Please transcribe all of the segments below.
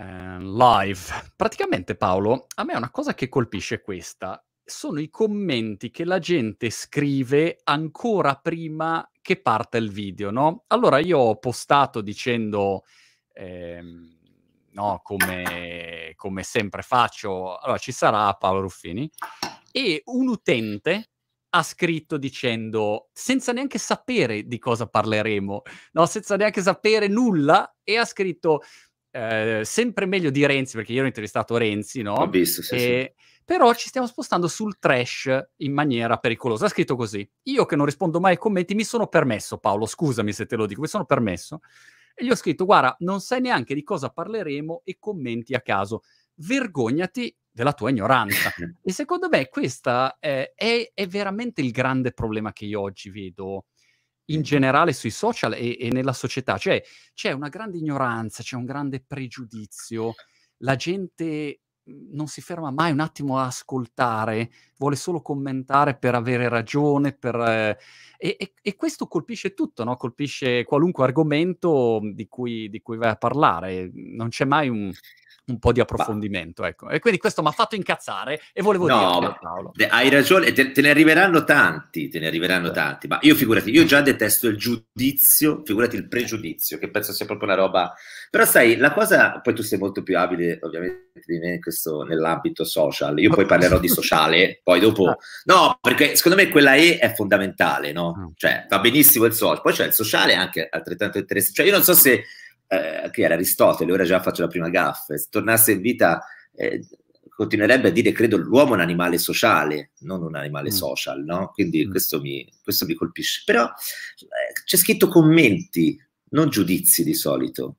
Ehm, live. Praticamente Paolo, a me una cosa che colpisce questa sono i commenti che la gente scrive ancora prima che parta il video, no? Allora io ho postato dicendo... Ehm, no, come, come, sempre faccio. Allora, ci sarà Paolo Ruffini. E un utente ha scritto dicendo, senza neanche sapere di cosa parleremo, no, senza neanche sapere nulla, e ha scritto, Ehm, sempre meglio di Renzi, perché io ho intervistato Renzi, no? Ho visto, sì, e... sì. Però ci stiamo spostando sul trash in maniera pericolosa. Ha scritto così. Io che non rispondo mai ai commenti, mi sono permesso, Paolo, scusami se te lo dico, mi sono permesso. E gli ho scritto, guarda, non sai neanche di cosa parleremo e commenti a caso. Vergognati della tua ignoranza. e secondo me questo è, è, è veramente il grande problema che io oggi vedo in generale sui social e, e nella società. Cioè, c'è una grande ignoranza, c'è un grande pregiudizio, la gente mhmm, non si ferma mai un attimo a ascoltare, vuole solo commentare per avere ragione, per, eh, e, e, questo colpisce tutto, no? colpisce qualunque argomento di cui, di cui vai a parlare, non c'è mai un, un po' di approfondimento. Ecco. E quindi questo mi ha fatto incazzare e volevo no, dire, Paolo. Hai ragione, te, te, ne arriveranno tanti, te ne arriveranno certo. tanti, ma io figurati, io già detesto il giudizio, figurati il pregiudizio, che penso sia proprio una roba... Però sai, la cosa, poi tu sei molto più abile ovviamente di me questo, nell'ambito social, io poi parlerò di sociale, poi dopo... Ah. No, perché secondo me quella E è fondamentale, no? Ah. Cioè, va benissimo il social, poi c'è il sociale anche altrettanto interessante. Cioè, io non so se eh, che era Aristotele, ora già faccio la prima gaffa, se tornasse in vita eh, continuerebbe a dire, credo, l'uomo è un animale sociale, non un animale mm. social, no? Quindi mm. questo, mi, questo, mi, colpisce. Però eh, c'è scritto commenti, non giudizi di solito.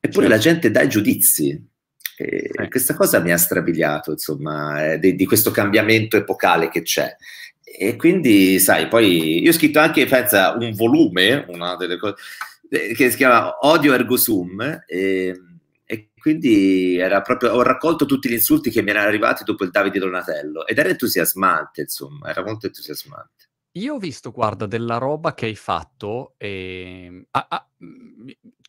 Eppure certo. la gente dà i giudizi. E eh. Questa cosa mi ha strabiliato, insomma, eh, di, di questo cambiamento epocale che c'è. E quindi, sai, poi io ho scritto anche, pensa, un volume, una delle cose eh, che si chiama Odio Ergo Sum e, ehm, e, quindi era proprio, ho raccolto tutti gli insulti che mi erano arrivati dopo il Davide Donatello ed era entusiasmante insomma, era molto entusiasmante. Io ho visto, guarda, della roba che hai fatto, e... Ehm, ah, ah,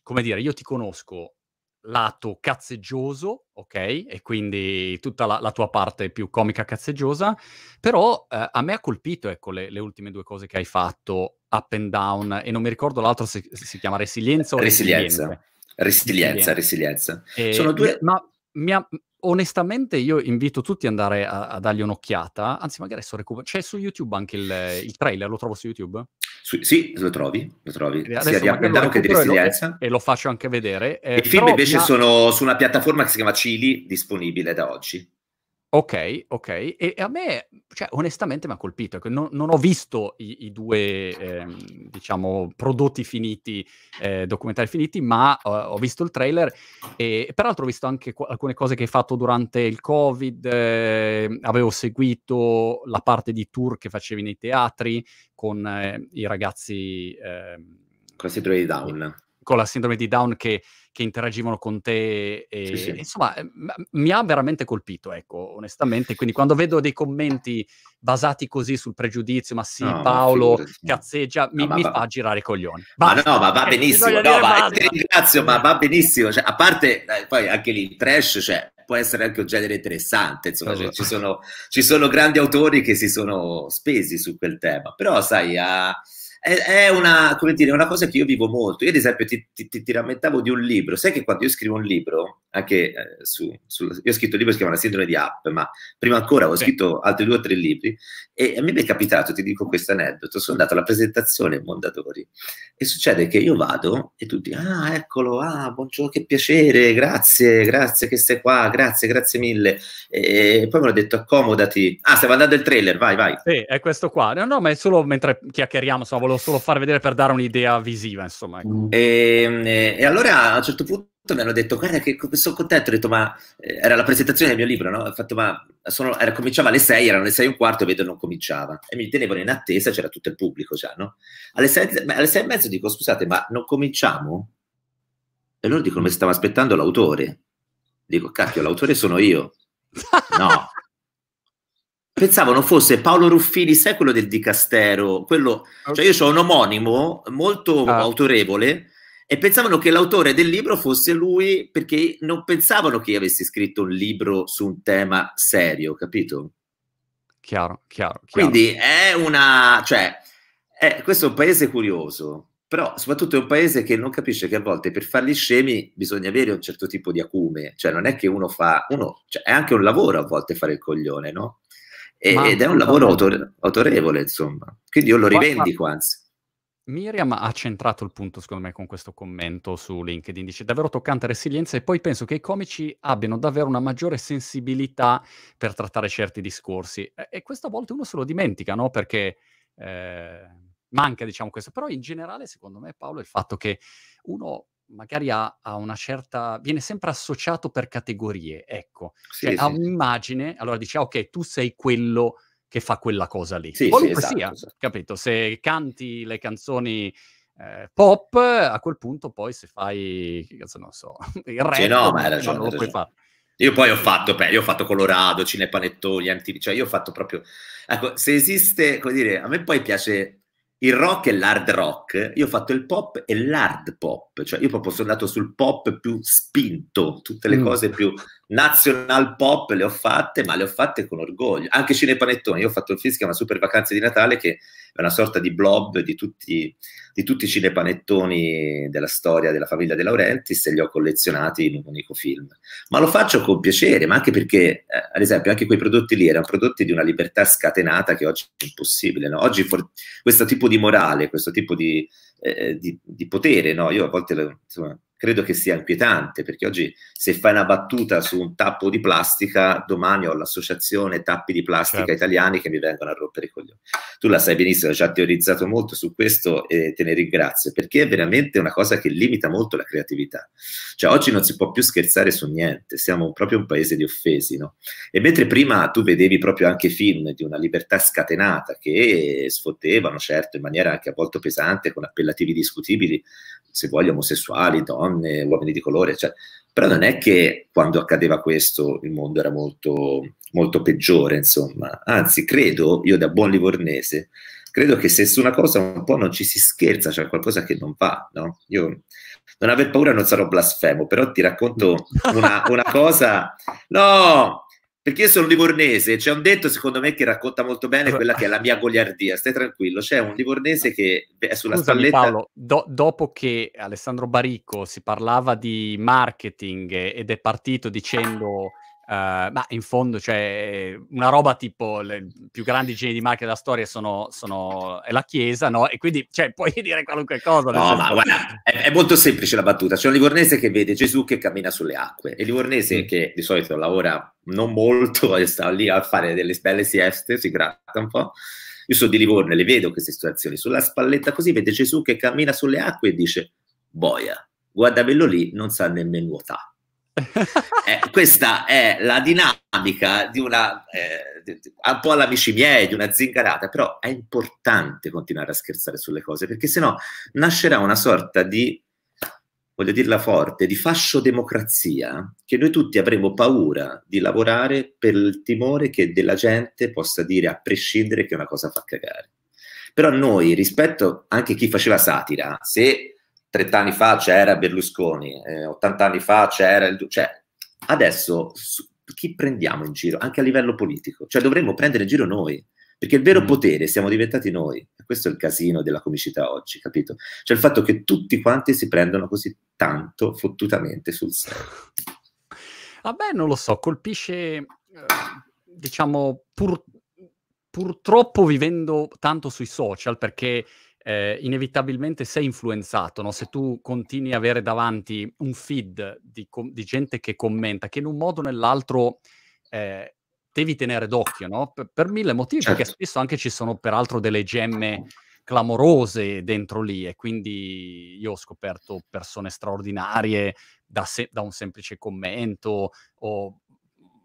come dire, io ti conosco lato cazzeggioso, ok? E quindi tutta la, la tua parte più comica cazzeggiosa, però eh, a me ha colpito, ecco, le, le, ultime due cose che hai fatto, up and down, e non mi ricordo l'altro se, se si chiama resilienza o resilienza. Resilienza, resilienza. resilienza. Eh, Sono due... Ma mi ha, onestamente io invito tutti ad andare a, a dargli un'occhiata, anzi magari adesso recupero, c'è su YouTube anche il, il trailer, lo trovo su YouTube? Su, sì, lo trovi, lo trovi, Adesso sia di Up che di Resilienza. E lo, e lo faccio anche vedere. Eh, I film invece ha... sono su una piattaforma che si chiama Cili, disponibile da oggi. Ok, ok. E, a me, cioè, onestamente, mi ha colpito. Ecco, non, non ho visto i, i due, eh, diciamo, prodotti finiti, eh, documentari finiti, ma eh, ho visto il trailer e peraltro ho visto anche qu- alcune cose che hai fatto durante il Covid. Ehm, avevo seguito la parte di tour che facevi nei teatri con eh, i ragazzi... Eh, con Down con la sindrome di Down che, che interagivano con te. E, sì, sì. Insomma, eh, mi ha veramente colpito, ecco, onestamente. Quindi quando vedo dei commenti basati così sul pregiudizio, ma sì, no, Paolo figurati. cazzeggia, mi, no, mi va... fa girare i coglioni. Basta, ma no, ma va eh, benissimo, no, ma, ti ringrazio, ma va benissimo. Cioè, a parte, eh, poi anche lì, il trash, cioè, può essere anche un genere interessante, insomma, cioè, ci, sono, ci sono grandi autori che si sono spesi su quel tema, però sai, a... Eh, è, una, dire, una, cosa che io vivo molto. Io, ad esempio, ti, ti, ti, rammentavo di un libro. Sai che quando io scrivo un libro, anche eh, su, su, io ho scritto un libro che si chiama La sindrome di app, ma prima ancora ho scritto altri due o tre libri e a me mi è capitato, ti dico questo aneddoto, sono andato alla presentazione Mondadori e succede che io vado e tutti, ah eccolo, ah buongiorno, che piacere, grazie, grazie che sei qua, grazie, grazie mille. E poi mi hanno detto accomodati, ah stiamo andando il trailer, vai, vai. Sì, è questo qua, no no, ma è solo mentre chiacchieriamo, insomma, volevo solo far vedere per dare un'idea visiva, insomma. Ecco. E, ehm, e allora a un certo punto mi hanno detto guarda che sono contento, ho detto ma eh, era la presentazione del mio libro, no? Ho fatto ma sono, era, cominciava alle 6, erano le 6 e un quarto e vedo non cominciava e mi tenevano in attesa, c'era tutto il pubblico già, no? Alle 6, alle e mezzo dico scusate ma non cominciamo? E loro dicono mi stava aspettando l'autore, dico cacchio l'autore sono io, no. Pensavano fosse Paolo Ruffini, sai quello del Dicastero, quello, cioè io ho un omonimo molto ah. autorevole e pensavano che l'autore del libro fosse lui perché non pensavano che io avessi scritto un libro su un tema serio, capito? Chiaro, chiaro. chiaro. Quindi è una... cioè, è, questo è un paese curioso, però soprattutto è un paese che non capisce che a volte per farli scemi bisogna avere un certo tipo di acume, cioè non è che uno fa... Uno, cioè, è anche un lavoro a volte fare il coglione, no? E, ed è un lavoro autor, autorevole, insomma. Quindi io lo rivendico, anzi. Miriam ha centrato il punto, secondo me, con questo commento su LinkedIn. Dice davvero toccante resilienza e poi penso che i comici abbiano davvero una maggiore sensibilità per trattare certi discorsi. E, e questo a volte uno se lo dimentica, no? Perché eh, manca, diciamo, questo. Però in generale, secondo me, Paolo, il fatto che uno magari ha, ha una certa... viene sempre associato per categorie, ecco. Sì, cioè, sì. Ha un'immagine, allora dice, ah, ok, tu sei quello che fa quella cosa lì. Sì, Qualunque sì, esatto, sia, esatto. capito? Se canti le canzoni eh, pop, a quel punto poi se fai, che cazzo non so, il rap, sì, no, ma ragione, non lo puoi fare. Io poi ho fatto, beh, io ho fatto Colorado, Cinepanettoni, MTV, cioè io ho fatto proprio... Ecco, se esiste, come dire, a me poi piace il rock e l'hard rock, io ho fatto il pop e l'hard pop, cioè io proprio sono andato sul pop più spinto, tutte le mm. cose più nazional pop le ho fatte, ma le ho fatte con orgoglio. Anche Cinepanettone, io ho fatto un film che si chiama Super Vacanze di Natale, che è una sorta di blob di tutti di tutti i cinepanettoni della storia della famiglia De Laurentiis e li ho collezionati in un unico film. Ma lo faccio con piacere, ma anche perché, eh, ad esempio, anche quei prodotti lì erano prodotti di una libertà scatenata che oggi è impossibile. No? Oggi questo tipo di morale, questo tipo di, eh, di, di potere, no? io a volte insomma, credo che sia inquietante, perché oggi se fai una battuta su un tappo di plastica, domani ho l'associazione tappi di plastica certo. italiani che mi vengono a rompere i coglioni. Tu la sai benissimo, ho già teorizzato molto su questo e te ne ringrazio, perché è veramente una cosa che limita molto la creatività. Cioè oggi non si può più scherzare su niente, siamo proprio un paese di offesi, no? E mentre prima tu vedevi proprio anche film di una libertà scatenata che sfottevano, certo, in maniera anche a volte pesante, con appellativi discutibili, se voglio omosessuali, donne, donne, uomini di colore, cioè, però non è che quando accadeva questo il mondo era molto, molto peggiore, insomma, anzi credo, io da buon livornese, credo che se su una cosa un po' non ci si scherza, c'è cioè qualcosa che non va, no? Io non aver paura non sarò blasfemo, però ti racconto una, una cosa, no, perché io sono livornese, c'è un detto secondo me che racconta molto bene quella che è la mia goliardia, stai tranquillo, c'è un livornese che è sulla Scusami, spalletta... Paolo, do, dopo che Alessandro Baricco si parlava di marketing ed è partito dicendo Ehm, ma in fondo, cioè, una roba tipo le più grandi geni di macchina della storia sono, sono è la Chiesa, no? E quindi cioè, puoi dire qualunque cosa. No, ma guarda, è, è, molto semplice la battuta. C'è un livornese che vede Gesù che cammina sulle acque, e il livornese che di solito lavora non molto e sta lì a fare delle belle sieste, si gratta un po'. Io sono di Livorno e le vedo queste situazioni sulla spalletta così, vede Gesù che cammina sulle acque e dice, boia, guarda quello lì, non sa nemmeno nuotare eh, questa è la dinamica di una, eh, un po' all'amici miei, di una zingarata, però è importante continuare a scherzare sulle cose, perché sennò nascerà una sorta di, voglio dirla forte, di fascio democrazia, che noi tutti avremo paura di lavorare per il timore che della gente possa dire a prescindere che una cosa fa cagare. Però noi, rispetto anche a chi faceva satira, se 30 fa c'era Berlusconi, eh, 80 anni fa c'era il... Cioè, adesso su, chi prendiamo in giro? Anche a livello politico. Cioè dovremmo prendere in giro noi, perché il vero mm. potere siamo diventati noi. Questo è il casino della comicità oggi, capito? Cioè il fatto che tutti quanti si prendono così tanto fottutamente sul serio. Vabbè, non lo so, colpisce, eh, diciamo, pur, purtroppo vivendo tanto sui social, perché eh, inevitabilmente sei influenzato, no? se tu continui ad avere davanti un feed di, com- di, gente che commenta, che in un modo o nell'altro eh, devi tenere d'occhio, no? per, per, mille motivi, perché certo. spesso anche ci sono peraltro delle gemme clamorose dentro lì e quindi io ho scoperto persone straordinarie da, se- da un semplice commento o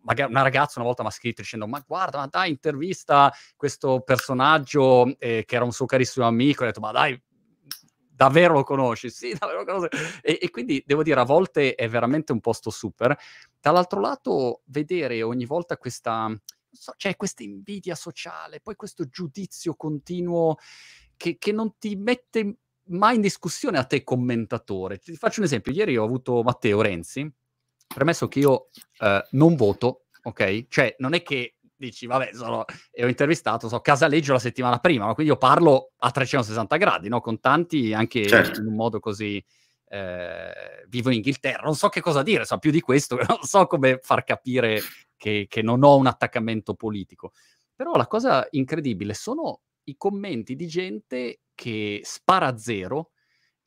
magari una ragazza una volta mi ha scritto dicendo ma guarda, ma dai, intervista questo personaggio eh, che era un suo carissimo amico, ho detto ma dai, davvero lo conosci? Sì, davvero lo conosci. E, e, quindi devo dire, a volte è veramente un posto super. Dall'altro lato, vedere ogni volta questa, so, cioè questa invidia sociale, poi questo giudizio continuo che, che non ti mette mai in discussione a te commentatore. Ti faccio un esempio, ieri ho avuto Matteo Renzi, premesso che io eh, non voto, ok? Cioè, non è che dici, vabbè, sono, e ho intervistato, so, Casaleggio la settimana prima, ma quindi io parlo a 360 gradi, no? Con tanti, anche certo. in un modo così... Eh, vivo in Inghilterra, non so che cosa dire, so più di questo, non so come far capire che, che non ho un attaccamento politico. Però la cosa incredibile sono i commenti di gente che spara a zero,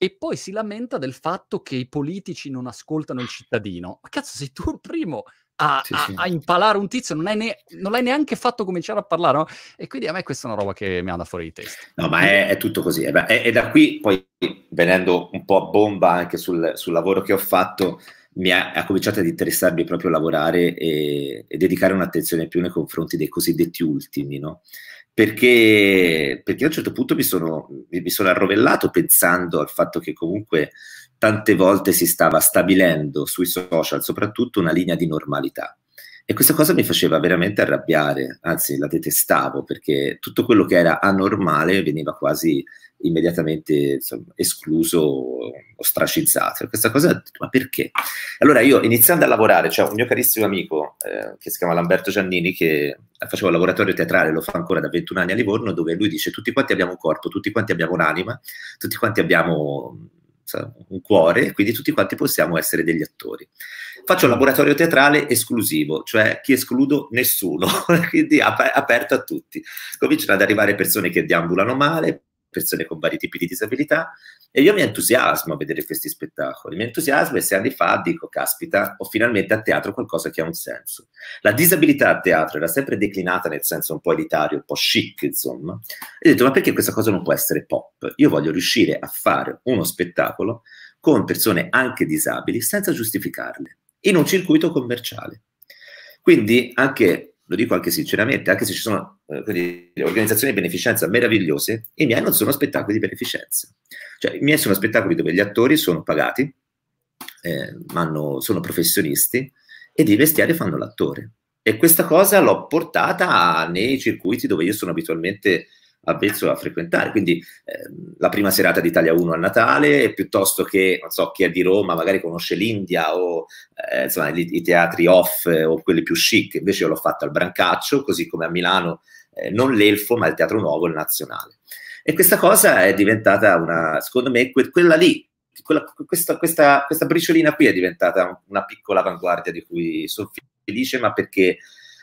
e poi si lamenta del fatto che i politici non ascoltano il cittadino. Ma cazzo, sei tu il primo a, sì, sì. a, impalare un tizio, non, ne, non l'hai, neanche fatto cominciare a parlare, no? E quindi a me questa è una roba che mi anda fuori di testa. No, ma è, è tutto così. E, beh, è, è da qui poi, venendo un po' a bomba anche sul, sul lavoro che ho fatto, mi ha, ha, cominciato ad interessarmi proprio lavorare e, e dedicare un'attenzione più nei confronti dei cosiddetti ultimi, no? perché, perché a un certo punto mi sono, mi sono arrovellato pensando al fatto che comunque tante volte si stava stabilendo sui social soprattutto una linea di normalità. E questa cosa mi faceva veramente arrabbiare, anzi la detestavo perché tutto quello che era anormale veniva quasi immediatamente insomma, escluso o strascizzato. Questa cosa, ma perché? Allora io iniziando a lavorare, c'è cioè un mio carissimo amico eh, che si chiama Lamberto Giannini che faceva un laboratorio teatrale, lo fa ancora da 21 anni a Livorno, dove lui dice tutti quanti abbiamo un corpo, tutti quanti abbiamo un'anima, tutti quanti abbiamo un cuore, quindi tutti quanti possiamo essere degli attori. Faccio un laboratorio teatrale esclusivo, cioè chi escludo nessuno, quindi aperto a tutti. Cominciano ad arrivare persone che deambulano male, persone con vari tipi di disabilità e io mi entusiasmo a vedere questi spettacoli, mi entusiasmo e sei anni fa dico, caspita, ho finalmente a teatro qualcosa che ha un senso. La disabilità a teatro era sempre declinata nel senso un po' elitario, un po' chic, insomma, e ho detto, ma perché questa cosa non può essere pop? Io voglio riuscire a fare uno spettacolo con persone anche disabili senza giustificarle, in un circuito commerciale. Quindi anche lo dico anche sinceramente, anche se ci sono eh, quindi, organizzazioni di beneficenza meravigliose, i miei non sono spettacoli di beneficenza. Cioè, i miei sono spettacoli dove gli attori sono pagati, eh, hanno, sono professionisti e di vestiari fanno l'attore. E questa cosa l'ho portata nei circuiti dove io sono abitualmente avvezzo a frequentare. Quindi ehm, la prima serata d'Italia 1 a Natale, piuttosto che, non so, chi è di Roma magari conosce l'India o eh, insomma, i, i, teatri off eh, o quelli più chic, invece io l'ho fatto al Brancaccio, così come a Milano eh, non l'Elfo ma il Teatro Nuovo, il Nazionale. E questa cosa è diventata una, secondo me, que quella lì, quella, questa, questa, questa briciolina qui è diventata una piccola avanguardia di cui sono felice, ma perché,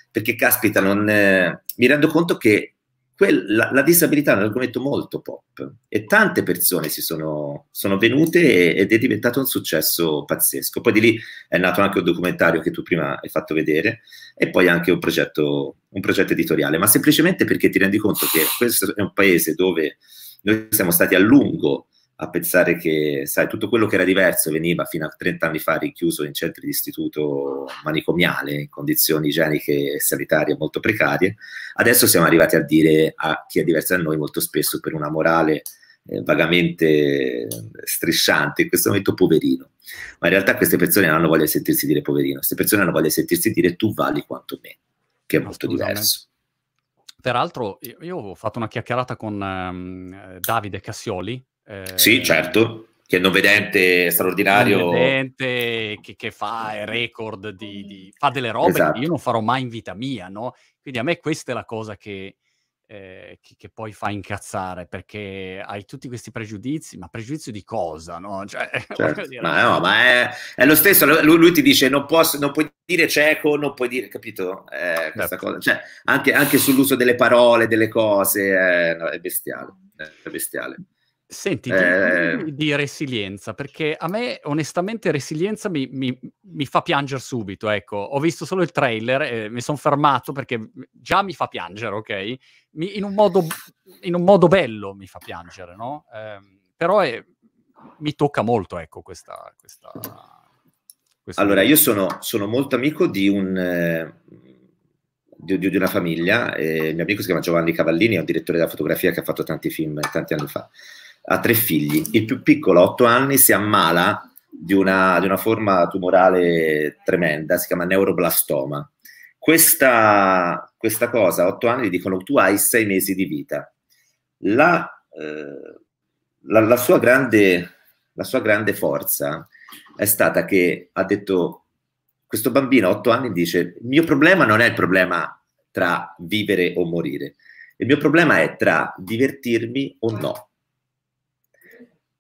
perché caspita, non, eh, mi rendo conto che quella, la disabilità è un argomento molto pop e tante persone si sono, sono venute ed è diventato un successo pazzesco. Poi di lì è nato anche un documentario che tu prima hai fatto vedere e poi anche un progetto, un progetto editoriale, ma semplicemente perché ti rendi conto che questo è un paese dove noi siamo stati a lungo a pensare che, sai, tutto quello che era diverso veniva fino a 30 anni fa richiuso in centri di istituto manicomiale, in condizioni igieniche e sanitarie molto precarie, adesso siamo arrivati a dire a chi è diverso da noi molto spesso per una morale eh, vagamente strisciante, in questo momento poverino. Ma in realtà queste persone non hanno voglia di sentirsi dire poverino, queste persone hanno voglia di sentirsi dire tu vali quanto me, che è molto diverso. Peraltro, io ho fatto una chiacchierata con um, Davide Cassioli, eh, sì, certo, che è non vedente straordinario. Non vedente, che, che fa record, di, di, fa delle robe esatto. che io non farò mai in vita mia, no? Quindi a me questa è la cosa che, eh, che, che, poi fa incazzare perché hai tutti questi pregiudizi, ma pregiudizio di cosa? No? Cioè, certo. dire, ma, no, ma è, è, lo stesso, lui, lui ti dice non, posso, non, puoi dire cieco, non puoi dire, capito? Eh, questa certo. cosa. Cioè, anche, anche, sull'uso delle parole, delle cose, eh, no, è, bestiale, è bestiale. Senti, eh... di, di, resilienza, perché a me onestamente resilienza mi, mi, mi, fa piangere subito, ecco. Ho visto solo il trailer e mi sono fermato perché già mi fa piangere, ok? Mi, in, un modo, in, un modo, bello mi fa piangere, no? Eh, però è, mi tocca molto, ecco, questa... questa, questa allora, io sono, sono, molto amico di un... Eh, di, di, una famiglia, eh, il mio amico si chiama Giovanni Cavallini, è un direttore della fotografia che ha fatto tanti film tanti anni fa ha tre figli. Il più piccolo, a otto anni, si ammala di una, di una forma tumorale tremenda, si chiama neuroblastoma. Questa, questa, cosa, a otto anni, gli dicono tu hai sei mesi di vita. La, eh, la, la, sua grande, la sua grande forza è stata che ha detto, questo bambino a otto anni dice, il mio problema non è il problema tra vivere o morire, il mio problema è tra divertirmi o no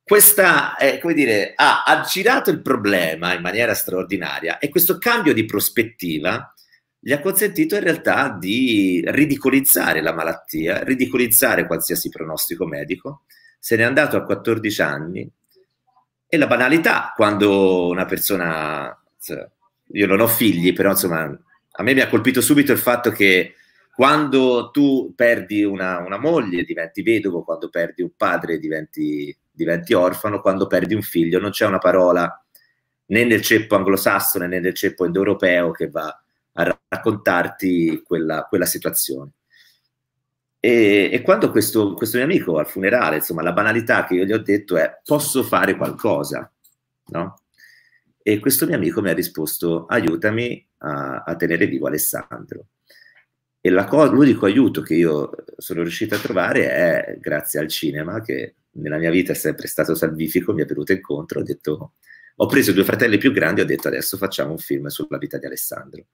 questa, eh, come dire, ha aggirato il problema in maniera straordinaria e questo cambio di prospettiva gli ha consentito in realtà di ridicolizzare la malattia, ridicolizzare qualsiasi pronostico medico. Se n'è andato a 14 anni e la banalità, quando una persona, io non ho figli, però insomma, a me mi ha colpito subito il fatto che quando tu perdi una, una moglie diventi vedovo, quando perdi un padre diventi diventi orfano, quando perdi un figlio non c'è una parola né nel ceppo anglosassone né nel ceppo indoeuropeo che va a raccontarti quella, quella situazione. E, e quando questo, questo, mio amico al funerale, insomma, la banalità che io gli ho detto è posso fare qualcosa, no? E questo mio amico mi ha risposto aiutami a, a tenere vivo Alessandro. E co- l'unico aiuto che io sono riuscito a trovare è grazie al cinema, che nella mia vita è sempre stato salvifico, mi è venuto incontro, ho detto, ho preso due fratelli più grandi e ho detto adesso facciamo un film sulla vita di Alessandro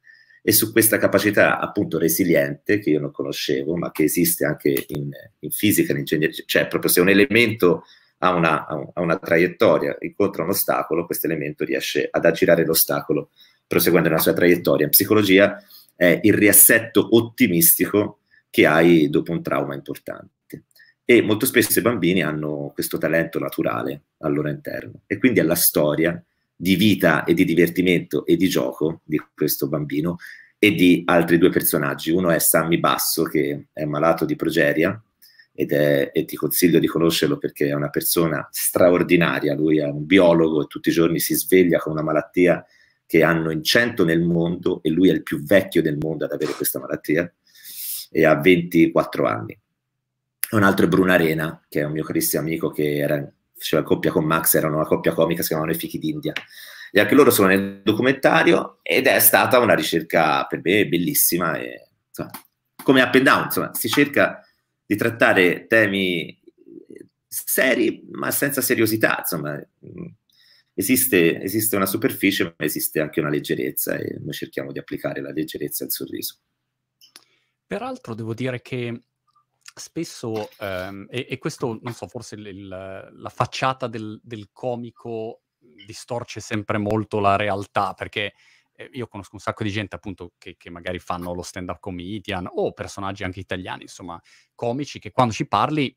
e su questa capacità appunto resiliente che io non conoscevo ma che esiste anche in, in fisica, in ingegneria, cioè proprio se un elemento ha una, ha una traiettoria, incontra un ostacolo, questo elemento riesce ad aggirare l'ostacolo proseguendo nella sua traiettoria. In psicologia è il riassetto ottimistico che hai dopo un trauma importante e molto spesso i bambini hanno questo talento naturale al loro interno e quindi è la storia di vita e di divertimento e di gioco di questo bambino e di altri due personaggi. Uno è Sammy Basso che è malato di progeria ed è, e ti consiglio di conoscerlo perché è una persona straordinaria, lui è un biologo e tutti i giorni si sveglia con una malattia che hanno in 100 nel mondo e lui è il più vecchio del mondo ad avere questa malattia e ha 24 anni un altro è Bruno Arena, che è un mio carissimo amico che era, faceva coppia con Max, erano una coppia comica, si chiamavano i Fichi d'India. E anche loro sono nel documentario ed è stata una ricerca per me bellissima. E, insomma, come up and down, insomma, si cerca di trattare temi seri ma senza seriosità, insomma. Esiste, esiste una superficie, ma esiste anche una leggerezza e noi cerchiamo di applicare la leggerezza al sorriso. Peraltro devo dire che spesso, ehm, e, e, questo non so, forse il, la facciata del, del, comico distorce sempre molto la realtà, perché eh, io conosco un sacco di gente appunto che, che magari fanno lo stand-up comedian o personaggi anche italiani, insomma, comici, che quando ci parli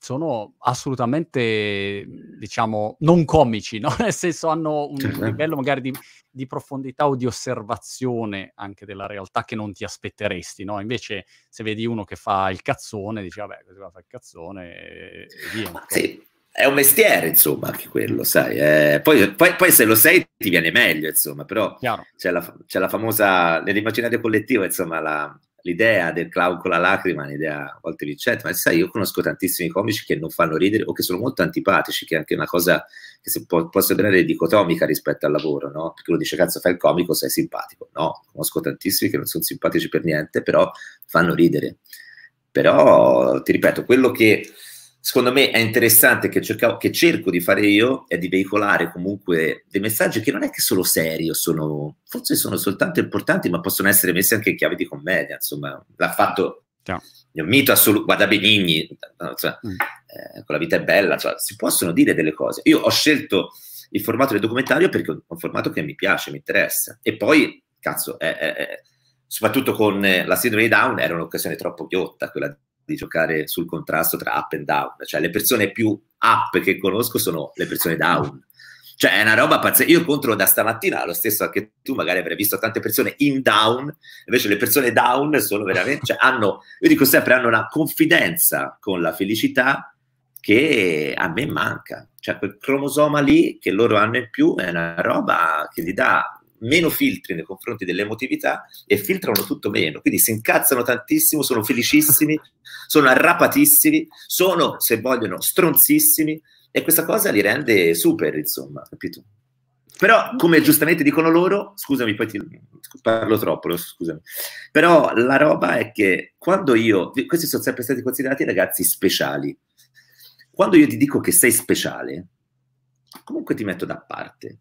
sono assolutamente, diciamo, non comici, no? nel senso hanno un livello magari di, di, profondità o di osservazione anche della realtà che non ti aspetteresti, no? Invece se vedi uno che fa il cazzone, dici vabbè, così va a fare il cazzone e, via. Sì, è un mestiere, insomma, anche quello, sai. Eh, poi, poi, poi, se lo sei ti viene meglio, insomma, però c'è la, c'è la, famosa, nell'immaginario collettivo, insomma, la, l'idea del clown con la lacrima è un'idea a volte vincente, ma sai, io conosco tantissimi comici che non fanno ridere o che sono molto antipatici, che è anche una cosa che si può, può sembrare dicotomica rispetto al lavoro, no? Perché uno dice, cazzo, fai il comico, sei simpatico. No, conosco tantissimi che non sono simpatici per niente, però fanno ridere. Però, ti ripeto, quello che secondo me è interessante che, cercavo, che, cerco di fare io è di veicolare comunque dei messaggi che non è che sono seri sono, forse sono soltanto importanti ma possono essere messi anche in chiave di commedia insomma l'ha fatto Ciao. il mito assoluto guarda Benigni cioè, mm. eh, con la vita è bella cioè, si possono dire delle cose io ho scelto il formato del documentario perché è un formato che mi piace, mi interessa e poi cazzo è, è, è, soprattutto con eh, la sindrome di Down era un'occasione troppo ghiotta quella di di giocare sul contrasto tra up and down, cioè le persone più up che conosco sono le persone down. Cioè è una roba pazzesca. Io contro da stamattina lo stesso anche tu, magari avrai visto tante persone in down, invece le persone down sono veramente, cioè hanno, io dico sempre, hanno una confidenza con la felicità che a me manca. Cioè quel cromosoma lì che loro hanno in più è una roba che gli dà meno filtri nei confronti dell'emotività e filtrano tutto meno, quindi si incazzano tantissimo, sono felicissimi, sono arrapatissimi, sono, se vogliono, stronzissimi e questa cosa li rende super, insomma, capito? Però, come giustamente dicono loro, scusami, poi ti parlo troppo, scusami, però la roba è che quando io, questi sono sempre stati considerati ragazzi speciali, quando io ti dico che sei speciale, comunque ti metto da parte,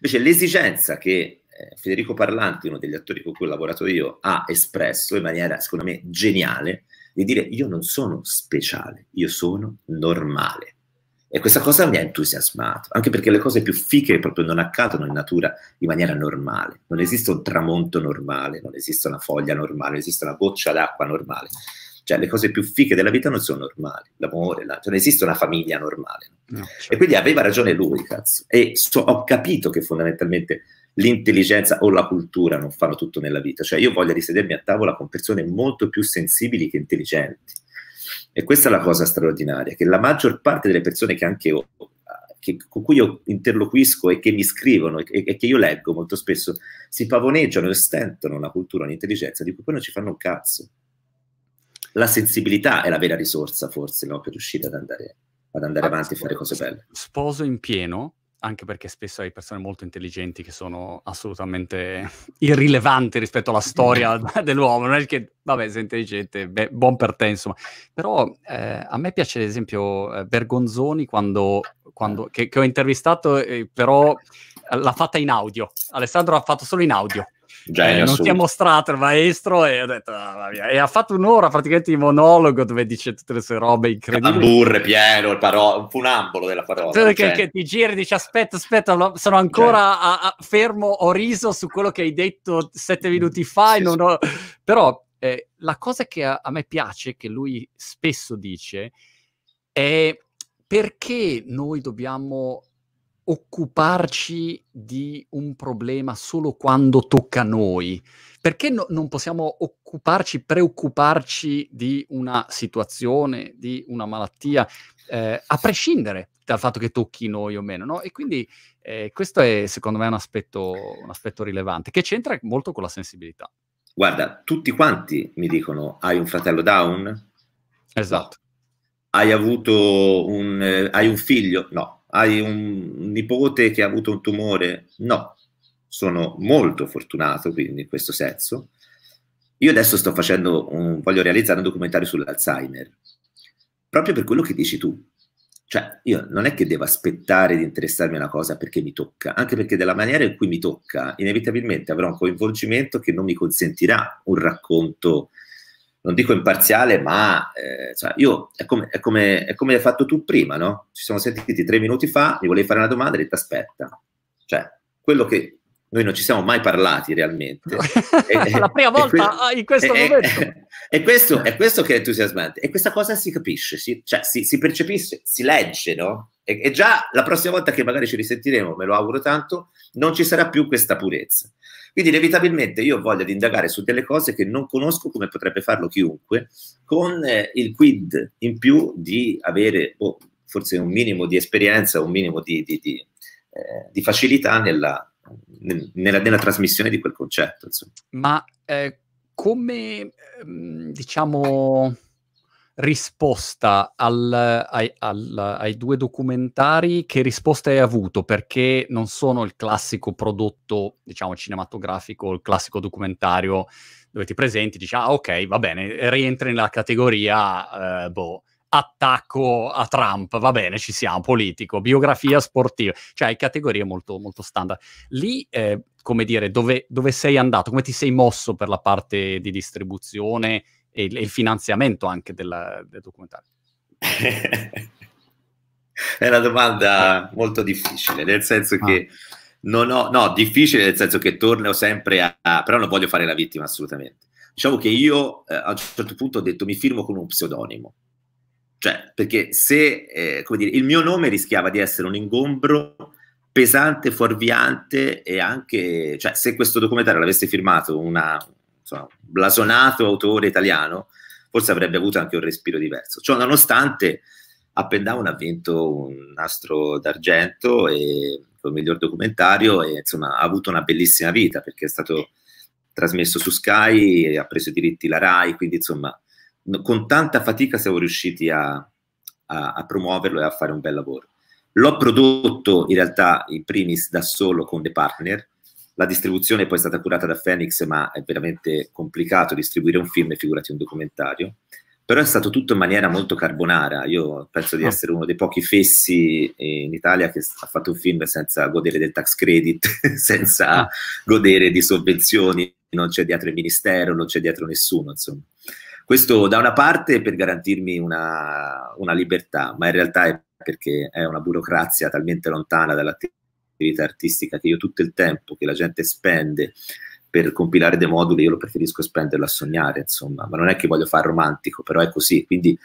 Invece l'esigenza che eh, Federico Parlanti, uno degli attori con cui ho lavorato io, ha espresso in maniera, secondo me, geniale, di dire io non sono speciale, io sono normale. E questa cosa mi ha entusiasmato, anche perché le cose più fiche proprio non accadono in natura in maniera normale. Non esiste un tramonto normale, non esiste una foglia normale, non esiste una goccia d'acqua normale. Cioè, le cose più fiche della vita non sono normali, l'amore, la... cioè, non esiste una famiglia normale. No, certo. E quindi aveva ragione lui, cazzo. E so, ho capito che fondamentalmente l'intelligenza o la cultura non fanno tutto nella vita. Cioè, io voglio risedermi a tavola con persone molto più sensibili che intelligenti. E questa è la cosa straordinaria, che la maggior parte delle persone che anche io, che, con cui io interloquisco e che mi scrivono e, e, che io leggo molto spesso, si pavoneggiano e stentano una cultura, un'intelligenza di cui poi non ci fanno un cazzo la sensibilità è la vera risorsa, forse, no? per riuscire ad andare, ad andare ah, avanti e fare cose belle. Sposo in pieno, anche perché spesso hai persone molto intelligenti che sono assolutamente irrilevanti rispetto alla storia dell'uomo. Non è che, vabbè, sei intelligente, beh, buon per te, insomma. Però eh, a me piace, ad esempio, eh, Bergonzoni quando, quando che, che, ho intervistato, eh, però eh, l'ha fatta in audio. Alessandro l'ha fatto solo in audio. Eh, Genio eh, non si è mostrato il maestro e, detto, ah, e ha fatto un'ora praticamente di monologo dove dice tutte le sue robe incredibili. Camburre pieno, il paro- un funambolo della parola. Cioè, che, che, ti giri e dici aspetta, aspetta, sono ancora certo. a, a, fermo, ho riso su quello che hai detto sette mm, minuti fa. Sì, non Ho... Però eh, la cosa che a, a me piace, che lui spesso dice, è perché noi dobbiamo occuparci di un problema solo quando tocca a noi? Perché no, non possiamo occuparci, preoccuparci di una situazione, di una malattia, eh, a prescindere dal fatto che tocchi noi o meno? No? E quindi eh, questo è secondo me un aspetto, un aspetto rilevante, che c'entra molto con la sensibilità. Guarda, tutti quanti mi dicono, hai un fratello down? Esatto. Hai avuto un, eh, hai un figlio? No hai un nipote che ha avuto un tumore, no, sono molto fortunato quindi in questo senso. Io adesso sto facendo, un, voglio realizzare un documentario sull'Alzheimer, proprio per quello che dici tu. Cioè, io non è che devo aspettare di interessarmi a una cosa perché mi tocca, anche perché della maniera in cui mi tocca, inevitabilmente avrò un coinvolgimento che non mi consentirà un racconto non dico imparziale, ma eh, insomma, io è come, è, come, è come hai fatto tu prima, no? Ci siamo sentiti tre minuti fa, mi volevi fare una domanda e ti aspetta. Cioè, quello che noi non ci siamo mai parlati realmente. È la prima volta e, ah, in questo e, momento. E, questo, è questo che è entusiasmante. E questa cosa si capisce, si, cioè, si, si percepisce, si legge, no? E, e già la prossima volta che magari ci risentiremo, me lo auguro tanto, non ci sarà più questa purezza. Quindi inevitabilmente io ho voglia di indagare su delle cose che non conosco come potrebbe farlo chiunque, con eh, il quid in più di avere oh, forse un minimo di esperienza, un minimo di, di, di, eh, di facilità nella, nella, nella, trasmissione di quel concetto. Insomma. Ma eh, come ehm, diciamo risposta al, ai, al, ai, due documentari, che risposta hai avuto? Perché non sono il classico prodotto, diciamo, cinematografico, il classico documentario dove ti presenti e dici, ah ok, va bene, rientri nella categoria, eh, boh, attacco a Trump, va bene, ci siamo, politico, biografia sportiva, cioè categorie molto, molto standard. Lì, eh, come dire, dove, dove sei andato, come ti sei mosso per la parte di distribuzione e il, e il finanziamento anche della, del documentario? È una domanda molto difficile, nel senso ah. che non ho, no, difficile nel senso che torno sempre a, a, però non voglio fare la vittima assolutamente. Diciamo che io eh, a un certo punto ho detto mi firmo con un pseudonimo, cioè perché se, eh, come dire, il mio nome rischiava di essere un ingombro pesante, fuorviante e anche, cioè se questo documentario l'avesse firmato una, insomma, blasonato autore italiano, forse avrebbe avuto anche un respiro diverso. Ciò nonostante, Appendown ha vinto un nastro d'argento e il miglior documentario e insomma ha avuto una bellissima vita perché è stato trasmesso su Sky, e ha preso i diritti la RAI, quindi insomma con tanta fatica siamo riusciti a, a, a promuoverlo e a fare un bel lavoro. L'ho prodotto in realtà in primis da solo con dei partner, la distribuzione è poi stata curata da Phoenix, ma è veramente complicato distribuire un film, figurati un documentario. Però è stato tutto in maniera molto carbonara. Io penso di ah. essere uno dei pochi fessi in Italia che ha fatto un film senza godere del tax credit, senza ah. godere di sovvenzioni, non c'è dietro il ministero, non c'è dietro nessuno, insomma. Questo da una parte per garantirmi una, una libertà, ma in realtà è perché è una burocrazia talmente lontana dall'attività attività artistica che io tutto il tempo che la gente spende per compilare dei moduli io lo preferisco spenderlo a sognare, insomma, ma non è che voglio fare romantico, però è così, quindi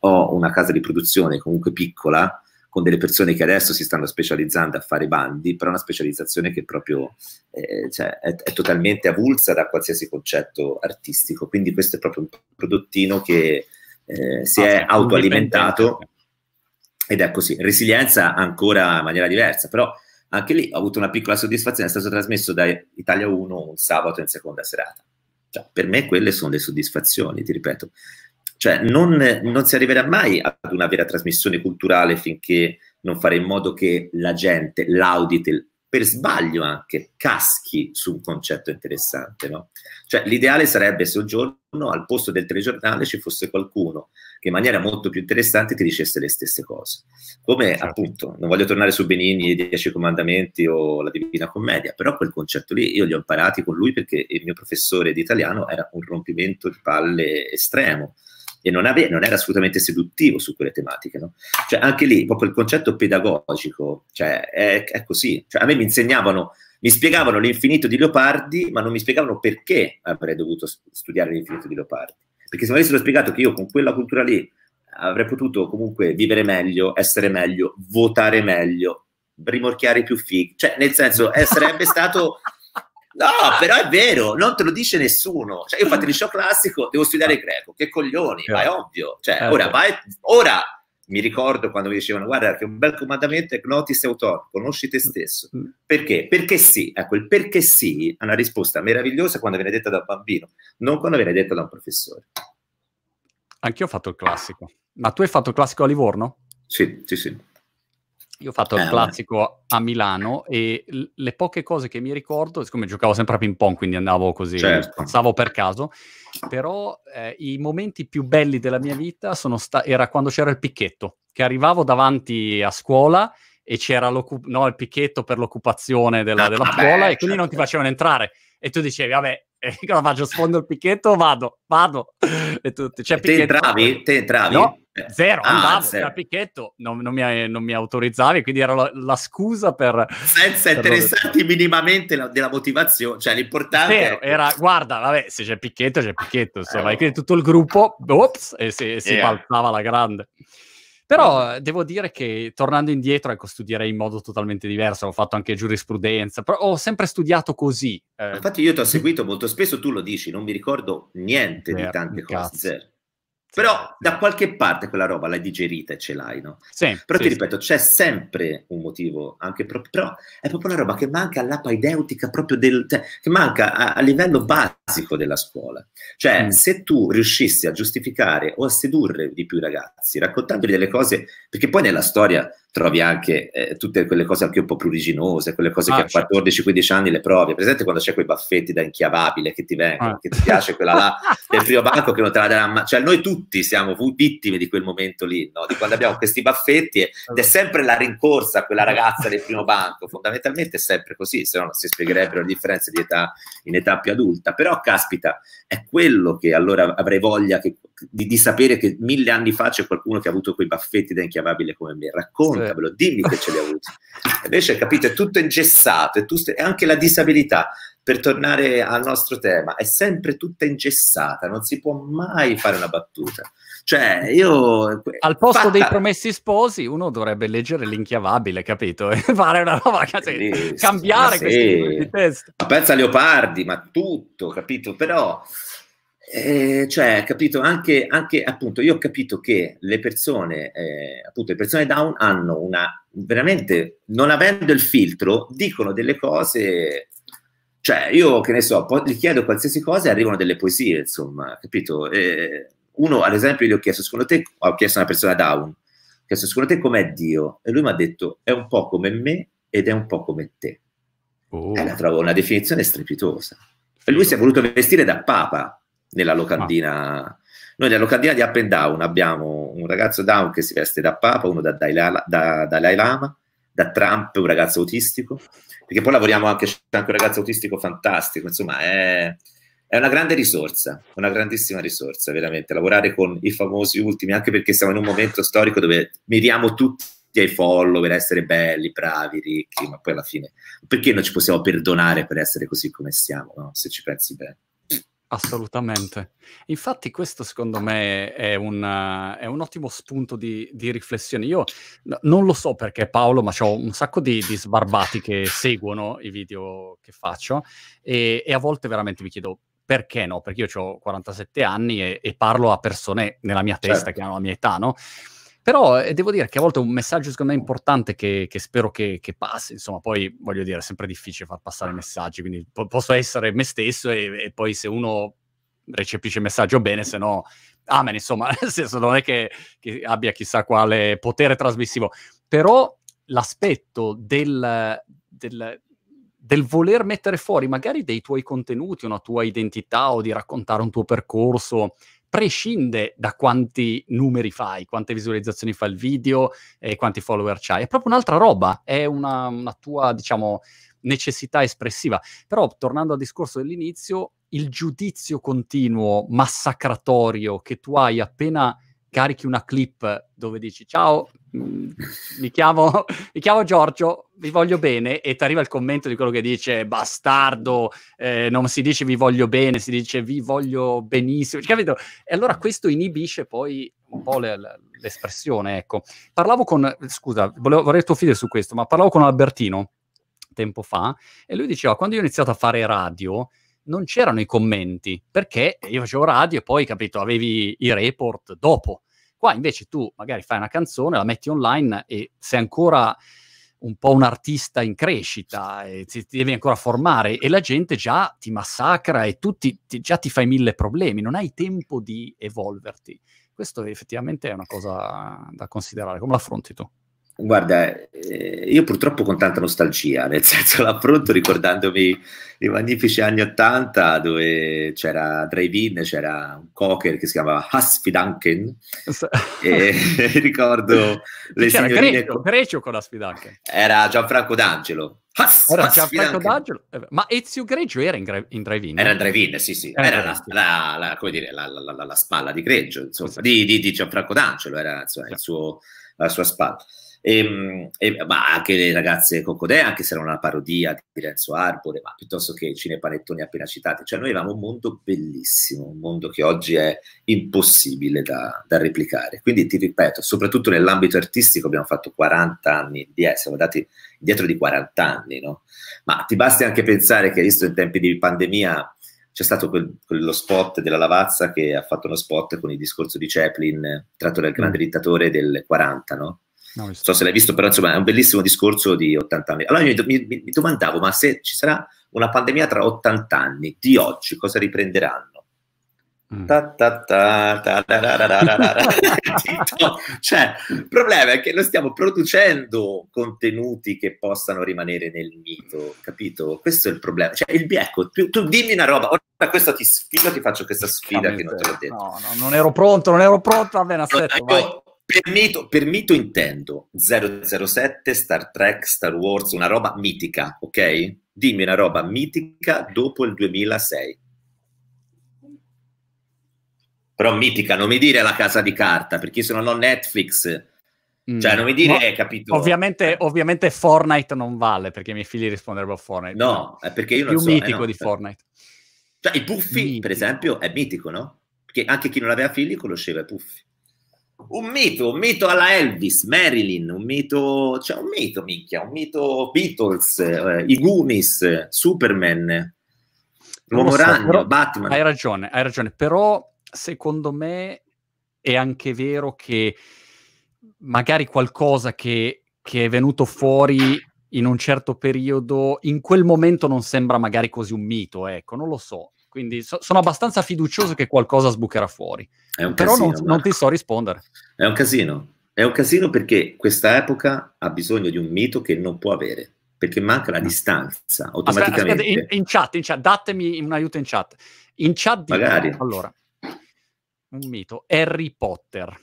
ho una casa di produzione comunque piccola con delle persone che adesso si stanno specializzando a fare bandi, però una specializzazione che proprio eh, cioè, è, è, totalmente avulsa da qualsiasi concetto artistico, quindi questo è proprio un prodottino che eh, si ah, è autoalimentato ed è così. Resilienza ancora in maniera diversa, però anche lì ho avuto una piccola soddisfazione, è stato trasmesso da Italia 1 un sabato in seconda serata. Cioè, per me quelle sono le soddisfazioni, ti ripeto. Cioè, non, non si arriverà mai ad una vera trasmissione culturale finché non fare in modo che la gente l'audite per sbaglio anche caschi su un concetto interessante. No? Cioè, l'ideale sarebbe se un giorno al posto del telegiornale ci fosse qualcuno che in maniera molto più interessante ti dicesse le stesse cose. Come certo. appunto, non voglio tornare su Benigni, i Dieci Comandamenti o la Divina Commedia, però quel concetto lì io li ho imparati con lui perché il mio professore di italiano era un rompimento di palle estremo e non, ave- non era assolutamente seduttivo su quelle tematiche. No? Cioè, anche lì, proprio il concetto pedagogico cioè, è, è, così. Cioè, a me mi insegnavano, mi spiegavano l'infinito di Leopardi, ma non mi spiegavano perché avrei dovuto studiare l'infinito di Leopardi. Perché se mi avessero spiegato che io con quella cultura lì avrei potuto comunque vivere meglio, essere meglio, votare meglio, rimorchiare più figli, cioè nel senso eh, sarebbe stato No, però è vero, non te lo dice nessuno. Cioè, io ho fatto il liceo classico, devo studiare il ah. greco. Che coglioni, ma è certo. ovvio. Cioè, certo. ora, vai, ora mi ricordo quando mi dicevano guarda che un bel comandamento è notis autor, conosci te stesso. Mm. Perché? Perché sì, ecco, il perché sì è una risposta meravigliosa quando viene detta da un bambino, non quando viene detta da un professore. Anch'io ho fatto il classico. Ma mm. ah, tu hai fatto il classico a Livorno? Sì, sì, sì. Io ho fatto il eh, classico a Milano e le poche cose che mi ricordo, siccome giocavo sempre a ping pong, quindi andavo così, certo. stavo per caso, però eh, i momenti più belli della mia vita sta- era quando c'era il picchetto, che arrivavo davanti a scuola e c'era no, il picchetto per l'occupazione ah, della, della ah, scuola beh, e quindi certo. non ti facevano entrare. E tu dicevi, vabbè, e io faccio sfondo il picchetto, vado, vado. E tutti, c'è te entravi? Te entravi? No, eh. zero, ah, andavo, zero. c'era picchetto, non, non, mi, non, mi, autorizzavi, quindi era la, la scusa per... Senza per interessarti dove... minimamente la, della motivazione, cioè l'importante... Zero, era, guarda, vabbè, se c'è picchetto, c'è picchetto, insomma, eh, e quindi oh. tutto il gruppo, ops, e si, e si yeah. balzava la grande. Però devo dire che tornando indietro, ecco, studierei in modo totalmente diverso. Ho fatto anche giurisprudenza, però ho sempre studiato così. Eh. Infatti, io ti ho seguito molto spesso, tu lo dici, non mi ricordo niente Ver, di tante cose. Zero. Però da qualche parte quella roba l'hai digerita e ce l'hai, no? Sì, però sì, ti ripeto, sì. c'è sempre un motivo, anche pro- però è proprio una roba che manca all'apaideutico, proprio del, cioè, che manca a, a, livello basico della scuola. Cioè, mm. se tu riuscissi a giustificare o a sedurre di più i ragazzi, raccontandogli delle cose, perché poi nella storia trovi anche eh, tutte quelle cose anche un po' pruriginose, quelle cose ah, che a 14-15 certo. anni le provi. Presente quando c'è quei baffetti da inchiavabile che ti vengono, ah. che ti piace quella là del primo banco che non te la darà mai. Cioè, noi tutti siamo vittime di quel momento lì, no? di quando abbiamo questi baffetti e, ed è sempre la rincorsa a quella ragazza del primo banco. Fondamentalmente è sempre così, se no non si spiegherebbero le differenze di età, in età più adulta. Però, caspita, è quello che allora avrei voglia che, di, di, sapere che mille anni fa c'è qualcuno che ha avuto quei baffetti da inchiavabile come me. Racconta raccontamelo, eh. dimmi che ce li ha avuti. Invece, capito, è tutto ingessato, è tutto, e anche la disabilità, per tornare al nostro tema, è sempre tutta ingessata, non si può mai fare una battuta. Cioè, io... Al posto fatta... dei promessi sposi, uno dovrebbe leggere l'inchiavabile, capito? E fare una roba, cazzo, cambiare sì. questi testi. Ma pensa a Leopardi, ma tutto, capito? Però eh, cioè, capito, anche, anche, appunto, io ho capito che le persone, eh, appunto, le persone down hanno una, veramente, non avendo il filtro, dicono delle cose, cioè, io che ne so, poi gli chiedo qualsiasi cosa e arrivano delle poesie, insomma, capito? Eh, uno, ad esempio, gli ho chiesto, secondo te, ho chiesto a una persona down, ho chiesto, secondo te com'è Dio? E lui mi ha detto, è un po' come me ed è un po' come te. Oh. E la trovo una definizione strepitosa. E lui si è voluto vestire da papa, nella locandina. Ah. Noi nella locandina di Up and Down abbiamo un ragazzo down che si veste da Papa, uno da Dalai, da Dalai Lama, da Trump, un ragazzo autistico, perché poi lavoriamo anche, c'è anche un ragazzo autistico fantastico, insomma è, è una grande risorsa, una grandissima risorsa veramente, lavorare con i famosi ultimi, anche perché siamo in un momento storico dove miriamo tutti ai follower, essere belli, bravi, ricchi, ma poi alla fine perché non ci possiamo perdonare per essere così come siamo, no? se ci pensi bene? Assolutamente. Infatti questo secondo me è un, uh, è un ottimo spunto di, di riflessione. Io n- non lo so perché Paolo, ma ho un sacco di, di, sbarbati che seguono i video che faccio e, e a volte veramente mi chiedo perché no? Perché io ho 47 anni e, e, parlo a persone nella mia testa certo. che hanno la mia età, no? Però eh, devo dire che a volte un messaggio secondo me importante che, che spero che, che, passi, insomma, poi voglio dire, è sempre difficile far passare messaggi, quindi po- posso essere me stesso e, e, poi se uno recepisce il messaggio bene, se no, amen, insomma, nel senso non è che, che abbia chissà quale potere trasmissivo, però l'aspetto del, del del voler mettere fuori magari dei tuoi contenuti, una tua identità o di raccontare un tuo percorso prescinde da quanti numeri fai, quante visualizzazioni fa il video e quanti follower c'hai. È proprio un'altra roba, è una, una tua, diciamo, necessità espressiva. Però, tornando al discorso dell'inizio, il giudizio continuo, massacratorio che tu hai appena carichi una clip dove dici ciao, Mm, mi chiamo, mi chiamo Giorgio, vi voglio bene e ti arriva il commento di quello che dice bastardo, eh, non si dice vi voglio bene, si dice vi voglio benissimo, capito? E allora questo inibisce poi un po' le, le, l'espressione, ecco. Parlavo con, scusa, volevo, vorrei tuffire su questo, ma parlavo con Albertino tempo fa e lui diceva quando io ho iniziato a fare radio non c'erano i commenti perché io facevo radio e poi capito avevi i report dopo Qua invece tu magari fai una canzone, la metti online e sei ancora un po' un artista in crescita, e ti, ti, devi ancora formare e la gente già ti massacra e tu ti, ti, già ti fai mille problemi, non hai tempo di evolverti. Questo effettivamente è una cosa da considerare. Come l'affronti tu? Guarda, eh, io purtroppo con tanta nostalgia, nel senso l'affronto ricordandomi i magnifici anni 80 dove c'era drive-in, c'era un cocker che si chiamava Hasfi Duncan e ricordo le c'era signorine... Grecio, Grecio con Hasfi Duncan. Era Gianfranco D'Angelo. Has, era Gianfranco D'Angelo, eh, ma Ezio Greggio era in, gra- in drive-in? Era in drive-in, sì sì, era, era la, la, come dire, la, la, la, spalla di Greggio, insomma, sì. di, di, di, Gianfranco D'Angelo, era insomma, sì. il suo, la sua spalla. E, ehm, e, ma anche le ragazze Cocodè, anche se era una parodia di Renzo Arbore, ma piuttosto che cinepanettoni appena citati, cioè noi avevamo un mondo bellissimo, un mondo che oggi è impossibile da, da replicare. Quindi ti ripeto, soprattutto nell'ambito artistico abbiamo fatto 40 anni indietro, eh, siamo andati dietro di 40 anni, no? Ma ti basti anche pensare che, visto in tempi di pandemia, c'è stato quel, quello spot della Lavazza che ha fatto uno spot con il discorso di Chaplin tratto dal mm. grande dittatore del 40, no? non so se l'hai visto, però insomma è un bellissimo discorso di 80 anni. Allora io mi, mi, mi, domandavo, ma se ci sarà una pandemia tra 80 anni, di oggi, cosa riprenderanno? Mm. Ta ta ta cioè, il problema è che noi stiamo producendo contenuti che possano rimanere nel mito, capito? Questo è il problema. Cioè, il becco, tu, tu dimmi una roba, ora questo ti sfido, ti faccio questa sfida che non te l'ho detto. No, no, non ero pronto, non ero pronto, va bene, aspetta, no, vai. Per mito, per mito intendo 007, Star Trek, Star Wars, una roba mitica, ok? Dimmi una roba mitica dopo il 2006. Però mitica, non mi dire la casa di carta, perché se non ho Netflix, mm. cioè, non mi dire, no, eh, capito. Ovviamente, ovviamente, Fortnite non vale perché i miei figli risponderebbero a Fortnite. No, è perché io non più so. Eh, mitico eh, no, di cioè Fortnite. Cioè, i Puffi, mitico. per esempio, è mitico, no? Perché anche chi non aveva figli conosceva i Puffi un mito, un mito alla Elvis, Marilyn, un mito, cioè un mito, minchia, un mito Beatles, eh, i Goonies, Superman, L'Uomo so, Ragno, Batman. Hai ragione, hai ragione, però secondo me è anche vero che magari qualcosa che, che è venuto fuori in un certo periodo, in quel momento non sembra magari così un mito, ecco, non lo so. Quindi so, sono abbastanza fiducioso che qualcosa sbucherà fuori. È Però casino, non, non ti so rispondere. È un casino. È un casino perché questa epoca ha bisogno di un mito che non può avere perché manca la ah. distanza automaticamente. Aspetta, aspetta, in, in, chat, in, chat, datemi un aiuto in chat. In chat di Magari. allora un mito Harry Potter.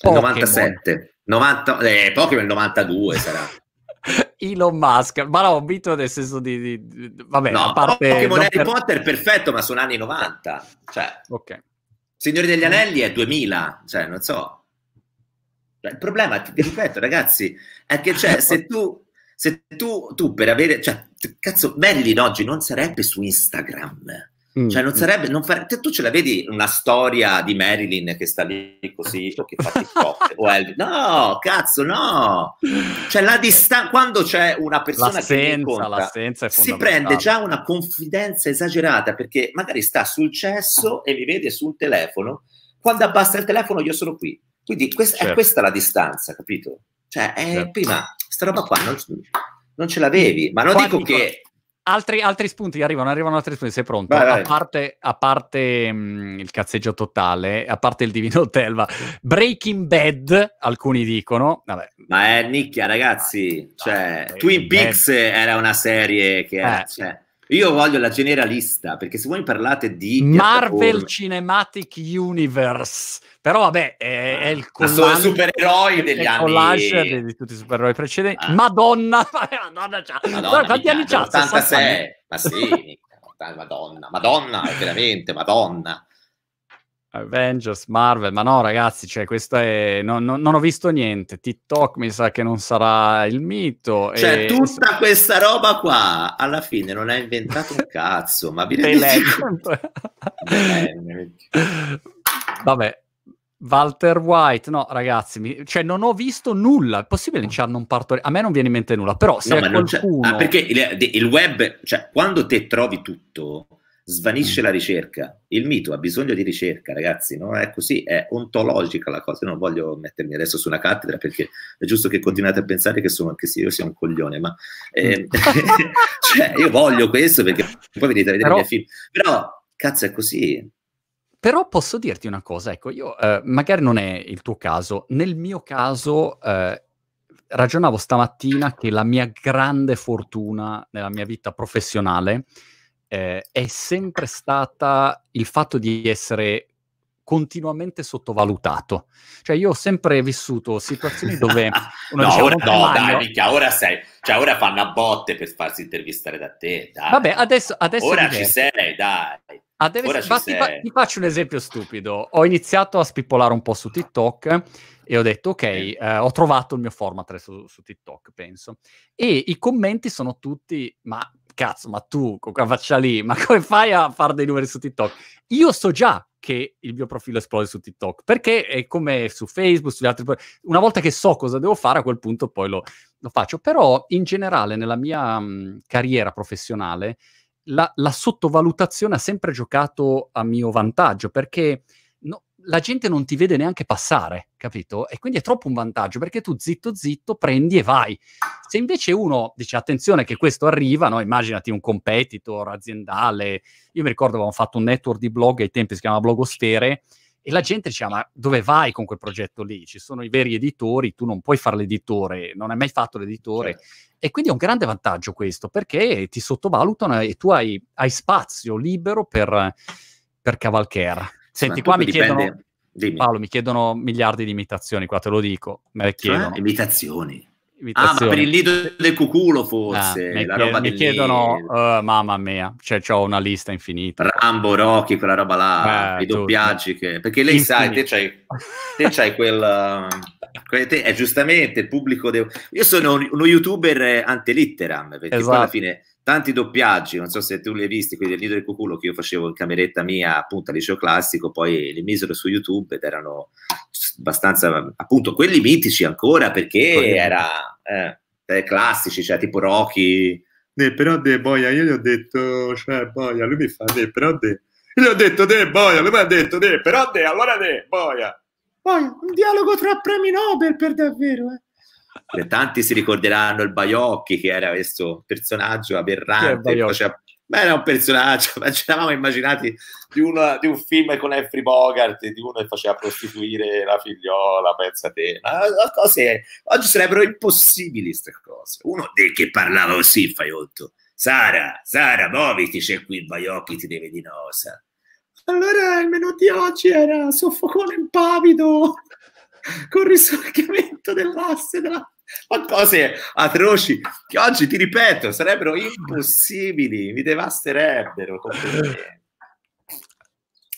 Pokémon. 97. 90, eh, Pokémon 92 sarà. Elon Musk. Ma no, mito nel senso di... di, di vabbè, no, a parte... Pokémon Harry per... Potter perfetto, ma sono anni 90. Cioè, ok. Signori degli mm. Anelli è 2000, cioè, non so. Il problema, ti ripeto, ragazzi, è che cioè, se tu... Se tu, tu per avere, cioè, cazzo, Marilyn oggi non sarebbe su Instagram Mm. Cioè, non mm. sarebbe. Non fare, te, tu ce la vedi una storia di Marilyn che sta lì così o che fa TikTok o Elvis? No, cazzo, no. Cioè, la distanza quando c'è una persona l'assenza, che incontra, l'assenza è si prende già una confidenza esagerata perché magari sta sul cesso e mi vede sul telefono. Quando abbassa il telefono, io sono qui. Quindi questa, certo. è questa la distanza, capito? Cioè, certo. prima, sta roba qua non, non ce l'avevi, ma non Quanti dico che Altri, altri, spunti arrivano, arrivano altri spunti, sei pronto? Vai, vai. A parte, a parte mh, mm, il cazzeggio totale, a parte il divino Telva, Breaking Bad, alcuni dicono. Vabbè. Ma è nicchia, ragazzi. Cioè, Twin Peaks era una serie che eh. cioè, io voglio la generalista, perché se voi mi parlate di... Marvel Cinematic Universe però vabbè, è, è ah. il collage... Sono supereroi degli anni... collage di, di tutti i supereroi precedenti. Ah. Madonna! Madonna, c'ha... Madonna quanti anni c'ha? 86! Ma sì, Madonna, Madonna, veramente, Madonna. Avengers, Marvel, ma no ragazzi, cioè questa è... No, no, non ho visto niente, TikTok mi sa che non sarà il mito. Cioè e... tutta questa roba qua, alla fine non ha inventato un cazzo, ma vi rendete Vabbè, Walter White, no ragazzi, mi... cioè non ho visto nulla, è possibile che linciarne un partorito? A me non viene in mente nulla, però se no, qualcuno... Ah, perché il, il, web, cioè quando te trovi tutto, svanisce mm. la ricerca, il mito ha bisogno di ricerca ragazzi, non è così, è ontologica la cosa, Io non voglio mettermi adesso su una cattedra perché è giusto che continuate a pensare che, sono, che io sia un coglione, ma eh, mm. cioè, io voglio questo perché poi venite a vedere però... i miei film, però cazzo è così, però posso dirti una cosa, ecco, io eh, magari non è il tuo caso, nel mio caso eh, ragionavo stamattina che la mia grande fortuna nella mia vita professionale eh, è sempre stata il fatto di essere continuamente sottovalutato. Cioè, io ho sempre vissuto situazioni dove... no, diceva, ora, no dai, mica, ora sei... Cioè, ora fanno a botte per farsi intervistare da te, dai. Vabbè, adesso... adesso ora ci sei, dai. Adesso, ah, ora va, ti, sei. ti, faccio un esempio stupido. Ho iniziato a spippolare un po' su TikTok e ho detto, ok, eh, ho trovato il mio format su, su TikTok, penso. E i commenti sono tutti, ma cazzo, ma tu con quella faccia lì, ma come fai a fare dei numeri su TikTok? Io so già che il mio profilo esplode su TikTok, perché è come su Facebook, sugli altri, una volta che so cosa devo fare, a quel punto poi lo, lo faccio. Però in generale nella mia mh, mhmm, carriera professionale la, la, sottovalutazione ha sempre giocato a mio vantaggio, perché la gente non ti vede neanche passare, capito? E quindi è troppo un vantaggio perché tu zitto zitto prendi e vai. Se invece uno dice attenzione che questo arriva, no? immaginati un competitor aziendale, io mi ricordo avevamo fatto un network di blog ai tempi si chiama Blogosfere e la gente diceva ma dove vai con quel progetto lì? Ci sono i veri editori, tu non puoi fare l'editore, non hai mai fatto l'editore. Certo. E quindi è un grande vantaggio questo perché ti sottovalutano e tu hai, hai spazio libero per, per cavalcare. Senti, qua mi chiedono... Dimmi. Paolo, mi chiedono miliardi di imitazioni, qua te lo dico. Me le cioè, chiedono. Eh, imitazioni. Imitazione. Ah, ma per il lido del cuculo forse. Ah, mi, mi chiedono, uh, mamma mia, cioè ho una lista infinita. Rambo, Rocky, quella roba là, eh, i doppiaggi. Che... Perché lei sai, te c'hai, te c'hai quel... Te, è giustamente il pubblico... De... Io sono uno youtuber antelitteram, perché esatto. alla fine tanti doppiaggi, non so se tu li hai visti, quelli del nido del cuculo che io facevo in cameretta mia appunto al liceo classico, poi li misero su YouTube ed erano abbastanza, appunto, quelli mitici ancora perché era eh, eh, classici, cioè tipo Rocky. Ne, però De Boia, io gli ho detto, cioè Boia, lui mi fa De, però De... Io gli ho detto De Boia, lui mi ha detto De, però De, allora De Boia. Poi un dialogo tra premi Nobel per davvero, eh. Tanti si ricorderanno il Baiocchi, che era questo personaggio aberrante. Ma era un personaggio, ma ci eravamo immaginati di, una, di un film con Effrey Bogart, di uno che faceva prostituire la figliola, pensa te. Ma cose, oggi sarebbero impossibili queste cose. Uno dei che parlava così, Faiotto. Sara, Sara, muoviti, c'è qui il Baiocchi, ti deve di nosa. Allora il menù di oggi era soffocone impavido con il risorgimento dell'asse della... Ma cose atroci che oggi, ti ripeto, sarebbero impossibili, mi devasterebbero completamente.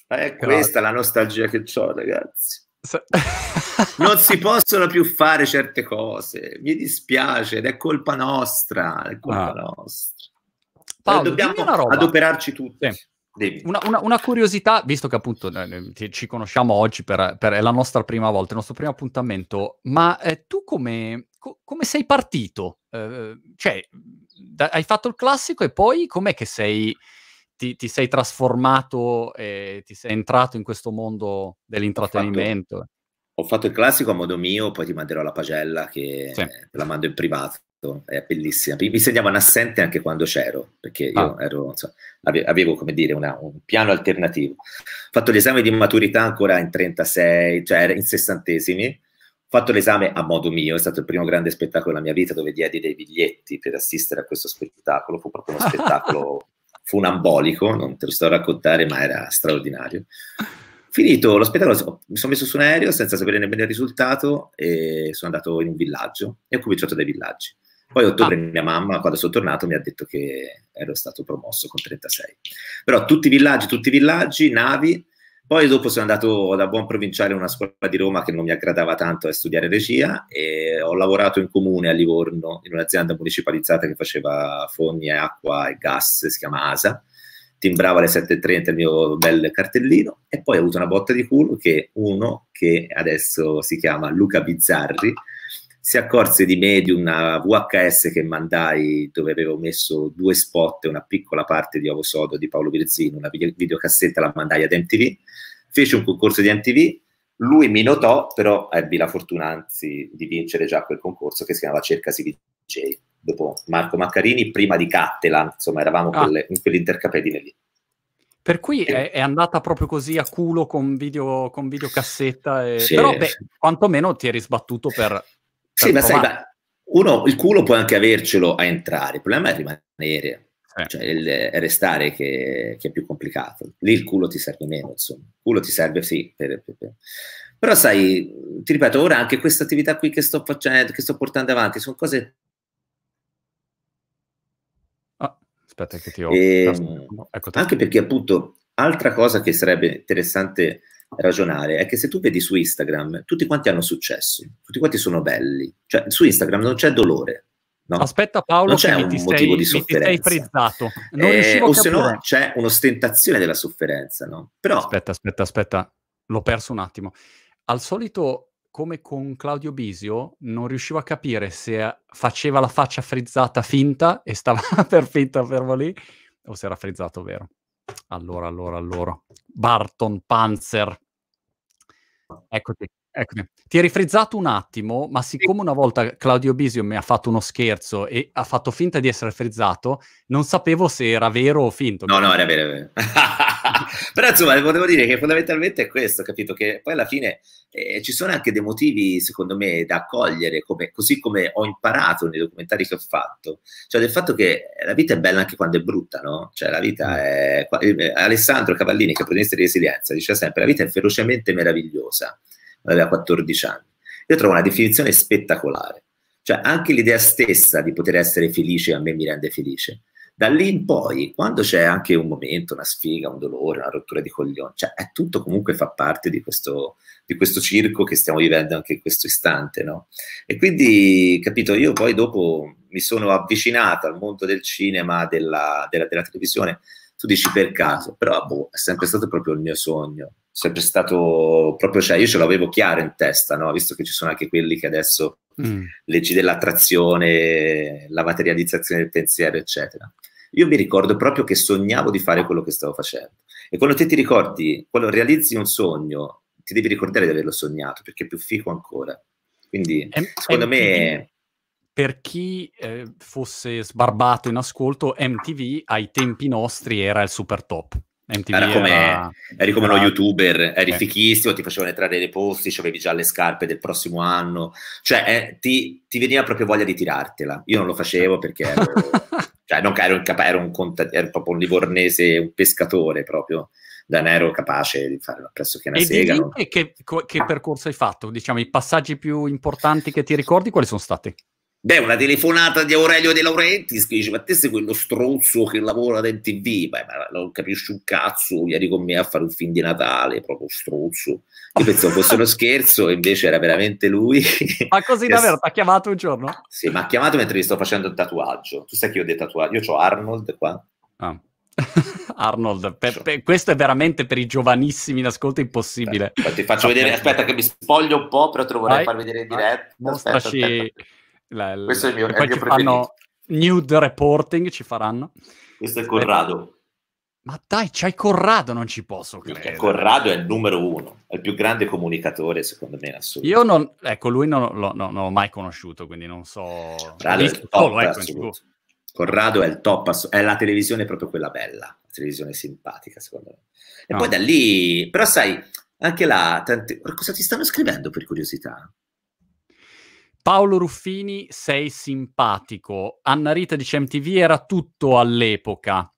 Eh, è questa la nostalgia che ho, ragazzi. Non si possono più fare certe cose, mi dispiace ed è colpa nostra, è colpa ah. nostra. Paolo, dobbiamo adoperarci tutti. Sì. Una, una, una, curiosità, visto che appunto eh, eh ci conosciamo oggi per, per, la nostra prima volta, il nostro primo appuntamento, ma eh, tu come, co- come, sei partito? Eh, cioè, da- hai fatto il classico e poi com'è che sei, ti, ti, sei trasformato e ti sei entrato in questo mondo dell'intrattenimento? Ho fatto, ho fatto il classico a modo mio, poi ti manderò la pagella che sì. te la mando in privato. Esatto, è bellissima. Mi segnavo un assente anche quando c'ero, perché io ah. ero, so, avevo, come dire, una, un piano alternativo. Ho fatto l'esame di maturità ancora in 36, cioè in sessantesimi. Ho fatto l'esame a modo mio, è stato il primo grande spettacolo della mia vita dove diedi dei biglietti per assistere a questo spettacolo. Fu proprio uno spettacolo funambolico, non te lo sto a raccontare, ma era straordinario. Finito lo spettacolo, mi sono messo su un aereo senza sapere nemmeno il risultato e sono andato in un villaggio e ho cominciato dai villaggi poi a ottobre ah. mia mamma, quando sono tornato, mi ha detto che ero stato promosso con 36. Però tutti i villaggi, tutti i villaggi, navi. Poi dopo sono andato da buon provinciale a una scuola di Roma che non mi aggradava tanto a studiare regia e ho lavorato in comune a Livorno, in un'azienda municipalizzata che faceva fogne, acqua e gas, si chiama ASA. Timbrava alle 7.30 il mio bel cartellino e poi ho avuto una botta di culo che uno che adesso si chiama Luca Bizzarri, si accorse di me di una VHS che mandai dove avevo messo due spot e una piccola parte di Ovo Sodo di Paolo Virzino, una videocassetta la mandai ad MTV, fece un concorso di MTV, lui mi notò, però ebbi la fortuna anzi di vincere già quel concorso che si chiamava Cercasi DJ, dopo Marco Maccarini, prima di Cattelan, insomma eravamo ah. in quell'intercapedine lì. Per cui è, è, andata proprio così a culo con, video, videocassetta. E... Sì. Però, beh, quantomeno ti eri sbattuto per sì, ma sai, ma uno il culo può anche avercelo a entrare, il problema è rimanere, eh. cioè il, è restare che, che, è più complicato. Lì il culo ti serve meno, insomma. Il culo ti serve sì, per, per, per. però sai, ti ripeto, ora anche questa attività qui che sto facendo, che sto portando avanti, sono cose... Ah, aspetta che ti ho... E, ehm, ecco, anche perché appunto, altra cosa che sarebbe interessante ragionare è che se tu vedi su Instagram, tutti quanti hanno successo, tutti quanti sono belli, cioè su Instagram non c'è dolore. No? Aspetta Paolo, non c'è un motivo sei, di sofferenza. Sei frizzato. Eh, o se no c'è un'ostentazione della sofferenza, no? Però... Aspetta, aspetta, aspetta, l'ho perso un attimo. Al solito, come con Claudio Bisio, non riuscivo a capire se eh, faceva la faccia frizzata finta e stava per finta fermo lì o se era frizzato vero. Allora, allora, allora. Barton Panzer. Eccoti. Ecco, ti eri frizzato un attimo, ma siccome una volta Claudio Bisio mi ha fatto uno scherzo e ha fatto finta di essere frizzato, non sapevo se era vero o finto. No, no, era vero, era vero. Però insomma, volevo dire che fondamentalmente è questo, capito? Che poi alla fine eh, ci sono anche dei motivi, secondo me, da accogliere, come, così come ho imparato nei documentari che ho fatto. Cioè del fatto che la vita è bella anche quando è brutta, no? Cioè la vita mm. è... Eh, Alessandro Cavallini, che è protagonista di Resilienza, dice sempre la vita è ferocemente meravigliosa, aveva 14 anni. Io trovo una definizione spettacolare. Cioè anche l'idea stessa di poter essere felice a me mi rende felice da lì in poi, quando c'è anche un momento, una sfiga, un dolore, una rottura di coglione, cioè è tutto comunque fa parte di questo, di questo circo che stiamo vivendo anche in questo istante, no? E quindi, capito, io poi dopo mi sono avvicinato al mondo del cinema, della, della, della televisione, tu dici per caso, però boh, è sempre stato proprio il mio sogno, sempre stato proprio, cioè io ce l'avevo chiaro in testa, no? Visto che ci sono anche quelli che adesso... Mm. leggi dell'attrazione, la materializzazione del pensiero, eccetera io mi ricordo proprio che sognavo di fare quello che stavo facendo. E quando te ti ricordi, quando realizzi un sogno, ti devi ricordare di averlo sognato, perché è più fico ancora. Quindi, M- secondo MTV, me... Per chi eh, fosse sbarbato in ascolto, MTV ai tempi nostri era il super top. MTV era come, era, eri come era, uno youtuber, eri okay. Eh. fichissimo, ti facevano entrare nei posti, avevi già le scarpe del prossimo anno, cioè eh, ti, ti, veniva proprio voglia di tirartela. Io non lo facevo eh. perché ero, cioè non che ero incapace, ero, un conta- ero proprio un livornese, un pescatore proprio, da nero capace di fare pressoché una e sega. Non... Che, che percorso hai fatto? Diciamo i passaggi più importanti che ti ricordi, quali sono stati? Beh, una telefonata di Aurelio De Laurenti che dice: Ma te sei quello stronzo che lavora nel TV? Beh, ma non capisci un cazzo, vieni con me a fare un film di Natale, proprio stronzo. Io pensavo fosse uno scherzo, e invece era veramente lui. Ma così davvero? Ti ha chiamato un giorno? Sì, mi ha chiamato mentre mi sto facendo il tatuaggio. Tu sai che io ho dei tatuaggi, io ho Arnold qua. Ah. Arnold, per, per, questo è veramente per i giovanissimi in ascolto impossibile. Aspetta, ti faccio vedere, aspetta che mi spoglio un po', però te lo vorrei Vai. far vedere in diretta. Mostraci... Aspetta, aspetta. La, la, Questo è il mio, è il mio preferito. Nude reporting ci faranno. Questo è Corrado. Ma dai, c'hai Corrado, non ci posso credere. Corrado è il numero uno, è il più grande comunicatore, secondo me, in assoluto. Io non, ecco, lui non, lo, non, non l'ho mai conosciuto, quindi non so... Corrado è il top, oh, ecco, Corrado è il top, è la televisione proprio quella bella, la televisione simpatica, secondo me. E no. poi ah. da lì, però sai, anche là, tante... cosa ti stanno scrivendo per curiosità? Paolo Ruffini, sei simpatico. Anna Rita dice MTV era tutto all'epoca.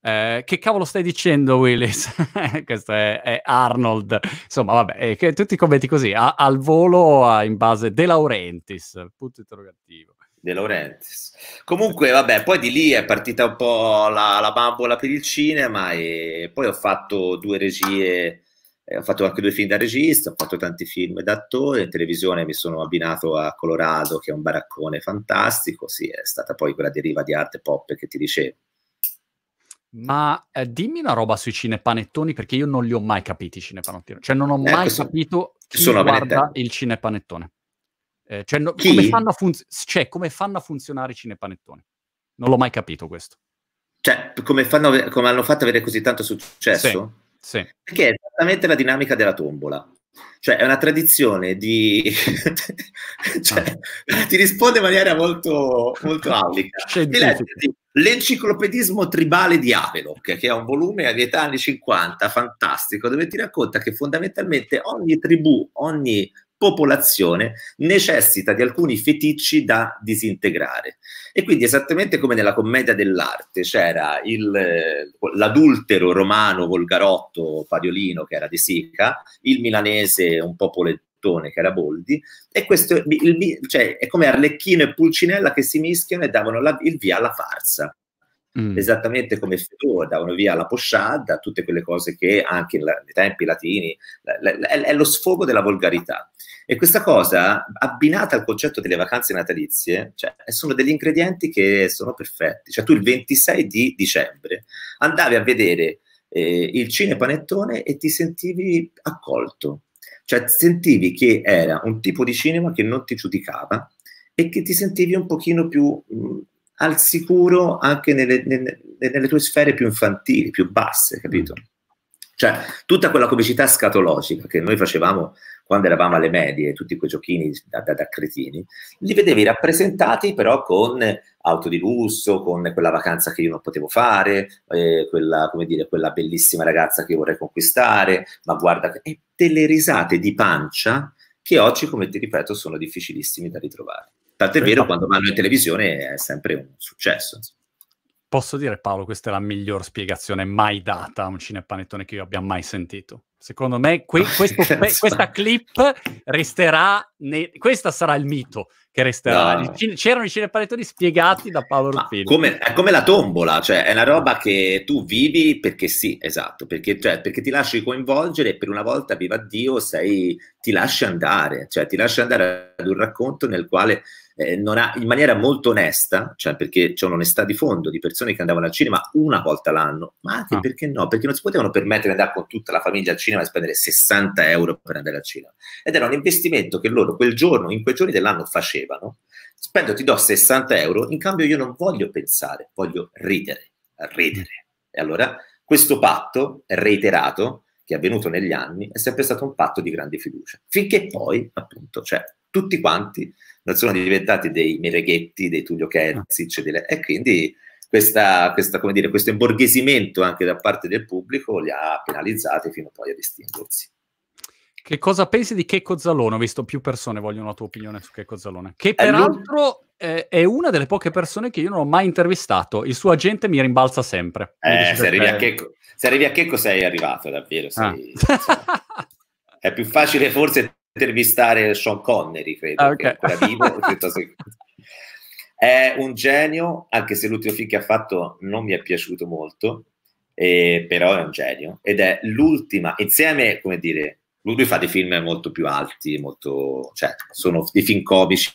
Eh, che cavolo stai dicendo, Willis? Questo è, è, Arnold. Insomma, vabbè, eh, che, tutti i commenti così, a, al volo a, in base De Laurentiis, punto interrogativo. De Laurentiis. Comunque, vabbè, poi di lì è partita un po' la, la bambola per il cinema e poi ho fatto due regie eh, ho fatto anche due film da regista, ho fatto tanti film da attore, in televisione mi sono abbinato a Colorado, che è un baraccone fantastico, sì, è stata poi quella deriva di arte pop che ti dicevo. Ma eh, dimmi una roba sui cinepanettoni, perché io non li ho mai capiti i cinepanettoni, cioè non ho ecco, mai sono, capito chi sono guarda il cinepanettone. Eh, cioè, no, come, fanno funz- cioè, come fanno a funzionare i cinepanettoni? Non l'ho mai capito questo. Cioè, come, fanno, come, hanno fatto ad avere così tanto successo? Sì. Sì. Perché è esattamente la dinamica della tombola. Cioè, è una tradizione di... cioè, ah. ti risponde in maniera molto, molto aulica. Ah, l'enciclopedismo tribale di Avelok, che è un volume agli anni 50, fantastico, dove ti racconta che fondamentalmente ogni tribù, ogni popolazione necessita di alcuni feticci da disintegrare. E quindi esattamente come nella commedia dell'arte c'era eh, l'adultero romano volgarotto Pariolino che era di Sica, il milanese un po' polettone che era Boldi, e questo il, cioè, è come Arlecchino e Pulcinella che si mischiano e davano la, il via alla farsa. Mm. esattamente come Fedor davano via la posciada, tutte quelle cose che anche la, nei tempi latini la, la, è, è, lo sfogo della volgarità. E questa cosa, abbinata al concetto delle vacanze natalizie, cioè, sono degli ingredienti che sono perfetti. Cioè, tu il 26 di dicembre andavi a vedere eh, il cine panettone e ti sentivi accolto. Cioè, sentivi che era un tipo di cinema che non ti giudicava e che ti sentivi un pochino più mh, mm, al sicuro anche nelle, nelle, nelle, tue sfere più infantili, più basse, capito? Mm. Cioè, tutta quella comicità scatologica che noi facevamo quando eravamo alle medie, tutti quei giochini da, da, da cretini, li vedevi rappresentati però con auto di lusso, con quella vacanza che io non potevo fare, eh, quella, come dire, quella bellissima ragazza che vorrei conquistare, ma guarda, e delle risate di pancia che oggi, come ti ripeto, sono difficilissimi da ritrovare. Tant'è vero, quando vanno in televisione è sempre un successo. Posso dire, Paolo, questa è la miglior spiegazione mai data a un cinepanettone che io abbia mai sentito. Secondo me que- ah, questo, questa clip resterà, ne- questo sarà il mito che resterà. No. C- c'erano i cinepanettoni spiegati da Paolo Ruffini. Come, è come la tombola, cioè è una roba che tu vivi perché sì, esatto, perché, cioè, perché ti lasci coinvolgere e per una volta, viva Dio, sei, ti lasci andare, cioè ti lasci andare ad un racconto nel quale eh, non ha, in maniera molto onesta, cioè perché c'è un'onestà di fondo di persone che andavano al cinema una volta l'anno, ma anche ah. perché no? Perché non si potevano permettere di andare con tutta la famiglia al cinema e spendere 60 euro per andare al cinema. Ed era un investimento che loro quel giorno, in quei giorni dell'anno facevano. Spendo, ti do 60 euro, in cambio io non voglio pensare, voglio ridere, ridere. E allora questo patto reiterato che è avvenuto negli anni è sempre stato un patto di grande fiducia, finché poi, appunto, cioè, tutti quanti non sono diventati dei Mereghetti, dei Tullio Kerzic, ah. delle... e quindi questa, questa, dire, questo imborghesimento anche da parte del pubblico li ha penalizzati fino poi a distinguersi. Che cosa pensi di Checco Zalone? Ho visto più persone vogliono la tua opinione su Checco Zalone, che eh, peraltro eh, è una delle poche persone che io non ho mai intervistato. Il suo agente mi rimbalza sempre. Mi eh, se, arrivi Checco, se, arrivi a Checco, sei arrivato, davvero. Sei, ah. è più facile forse intervistare Sean Connery, credo, ah, okay. che è ancora vivo. è un genio, anche se l'ultimo film che ha fatto non mi è piaciuto molto, eh, però è un genio. Ed è l'ultima, insieme, come dire, lui fa dei film molto più alti, molto, cioè, sono dei film comici,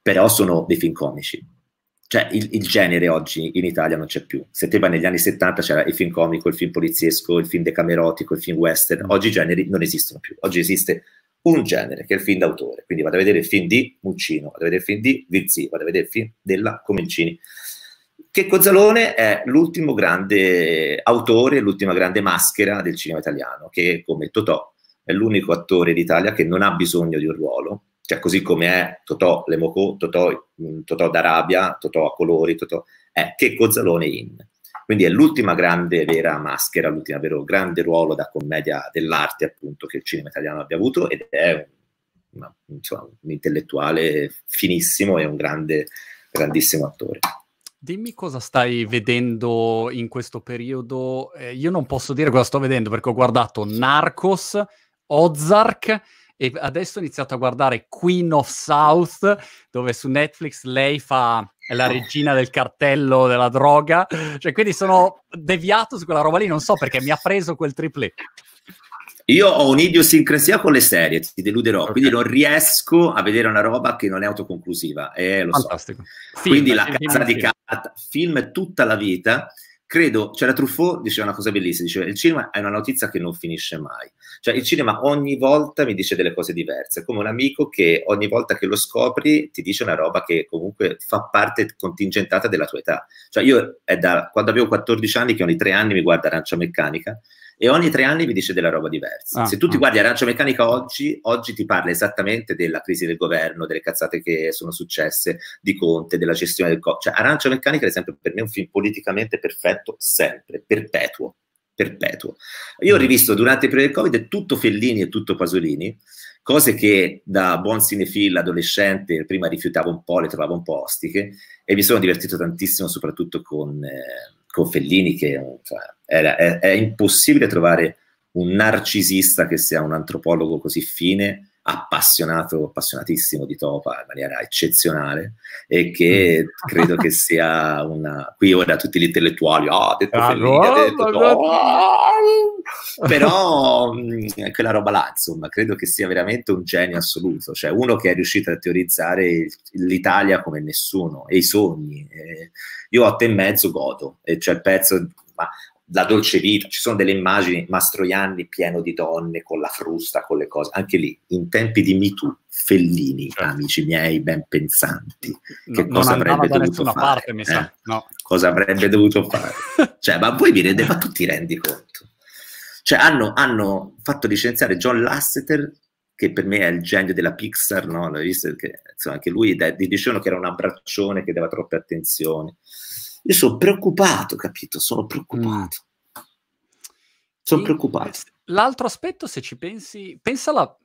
però sono dei film comici. Cioè, il, il genere oggi in Italia non c'è più. Se te vai negli anni 70 c'era il film comico, il film poliziesco, il film decamerotico, il film western. Oggi i generi non esistono più. Oggi esiste un genere, che è il film d'autore. Quindi vado a vedere il film di Muccino, vado a vedere il film di Vizzi, vado a vedere il film della Comencini. Che Cozzalone è l'ultimo grande autore, l'ultima grande maschera del cinema italiano, che come Totò è l'unico attore d'Italia che non ha bisogno di un ruolo, cioè così come è Totò Lemocò, Totò, mm, Totò d'Arabia, Totò a colori, Totò, è Che Cozzalone in. Quindi è l'ultima grande vera maschera, l'ultimo vero grande ruolo da commedia dell'arte appunto che il cinema italiano abbia avuto ed è una, insomma, un intellettuale finissimo e un grande, grandissimo attore. Dimmi cosa stai vedendo in questo periodo. Eh, io non posso dire cosa sto vedendo perché ho guardato Narcos, Ozark e adesso ho iniziato a guardare Queen of South dove su Netflix lei fa è la oh. regina del cartello della droga. Cioè, quindi sono deviato su quella roba lì, non so perché mi ha preso quel triplé. Io ho un'idiosincrasia con le serie, ti deluderò, okay. quindi non riesco a vedere una roba che non è autoconclusiva. Eh, lo Fantastico. So. Film, quindi La Casa film, di Carta, film tutta la vita, credo, c'era cioè Truffaut, diceva una cosa bellissima, diceva il cinema è una notizia che non finisce mai, cioè il cinema ogni volta mi dice delle cose diverse, è come un amico che ogni volta che lo scopri ti dice una roba che comunque fa parte contingentata della tua età, cioè io è da quando avevo 14 anni che ogni tre anni mi guarda Arancia Meccanica, e ogni tre anni vi dice della roba diversa. Ah, Se tu ti ah. guardi Arancia Meccanica oggi, oggi ti parla esattamente della crisi del governo, delle cazzate che sono successe, di Conte, della gestione del... COVID. cioè Arancia Meccanica, ad esempio, per me è un film politicamente perfetto, sempre, perpetuo, perpetuo. Io ho mm. rivisto durante il periodo del Covid tutto Fellini e tutto Pasolini, cose che da buon cinefil adolescente prima rifiutavo un po', le trovavo un po' ostiche, e mi sono divertito tantissimo soprattutto con, eh, con Fellini che... Cioè, era, è, è, impossibile trovare un narcisista che sia un antropologo così fine, appassionato, appassionatissimo di Topa in maniera eccezionale e che mm. credo che sia una... Qui ora tutti gli intellettuali, ah, oh, ha detto ah, Fellini, no, ha detto no, no. Oh, però mm, quella roba là, insomma, credo che sia veramente un genio assoluto, cioè uno che è riuscito a teorizzare l'Italia come nessuno e i sogni. E io ho te e mezzo godo, e c'è cioè il pezzo la dolce vita, ci sono delle immagini, Mastroianni pieno di donne con la frusta, con le cose, anche lì, in tempi di MeToo, Fellini, certo. amici miei ben pensanti, che no, cosa, avrebbe fare, parte, eh? no. cosa avrebbe dovuto fare? cioè, ma voi vi rendete, ma tu ti rendi conto? Cioè, hanno, hanno, fatto licenziare John Lasseter, che per me è il genio della Pixar, no? L'ho visto che, insomma, anche lui, dicevano che era un abbraccione che dava troppe attenzioni. Io sono preoccupato, capito? Sono preoccupato. Mm. Sono preoccupato. L'altro aspetto, se ci pensi, pensa la,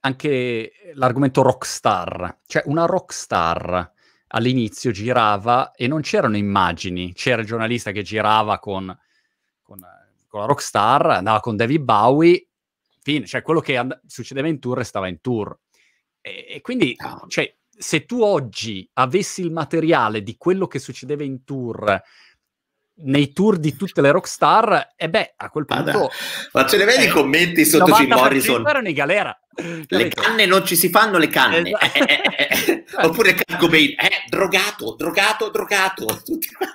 anche l'argomento rockstar, cioè una rockstar all'inizio girava e non c'erano immagini, c'era il giornalista che girava con, con, con la rockstar, andava con David Bowie, fine. cioè quello che and- succedeva in tour restava in tour. E, e quindi no. cioè, se tu oggi avessi il materiale di quello che succedeva in tour nei tour di tutte le rockstar, e eh beh, a quel punto... Vada. Ma ce ne vedi eh, i commenti sotto Jim Morrison? erano in galera. Le canne non ci si fanno le canne. Esatto. Eh, eh, cioè Oppure Kurt Cobain, eh, drogato, drogato, drogato.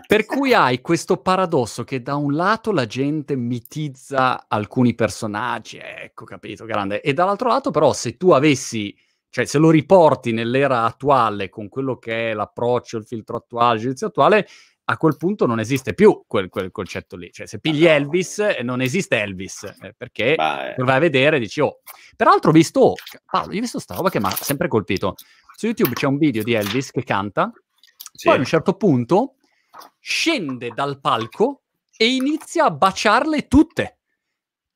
Per cui hai questo paradosso che da un lato la gente mitizza alcuni personaggi, ecco, capito, grande, e dall'altro lato però se tu avessi cioè, se lo riporti nell'era attuale con quello che è l'approccio, il filtro attuale, il giudizio attuale, a quel punto non esiste più quel, quel concetto lì. Cioè, se pigli ah, Elvis, eh, non esiste Elvis, eh, perché Beh. Eh. vai a vedere e dici, oh. Peraltro ho visto, oh, Paolo, io ho visto sta roba che mi ha sempre colpito. Su YouTube c'è un video di Elvis che canta, sì. poi a un certo punto scende dal palco e inizia a baciarle tutte.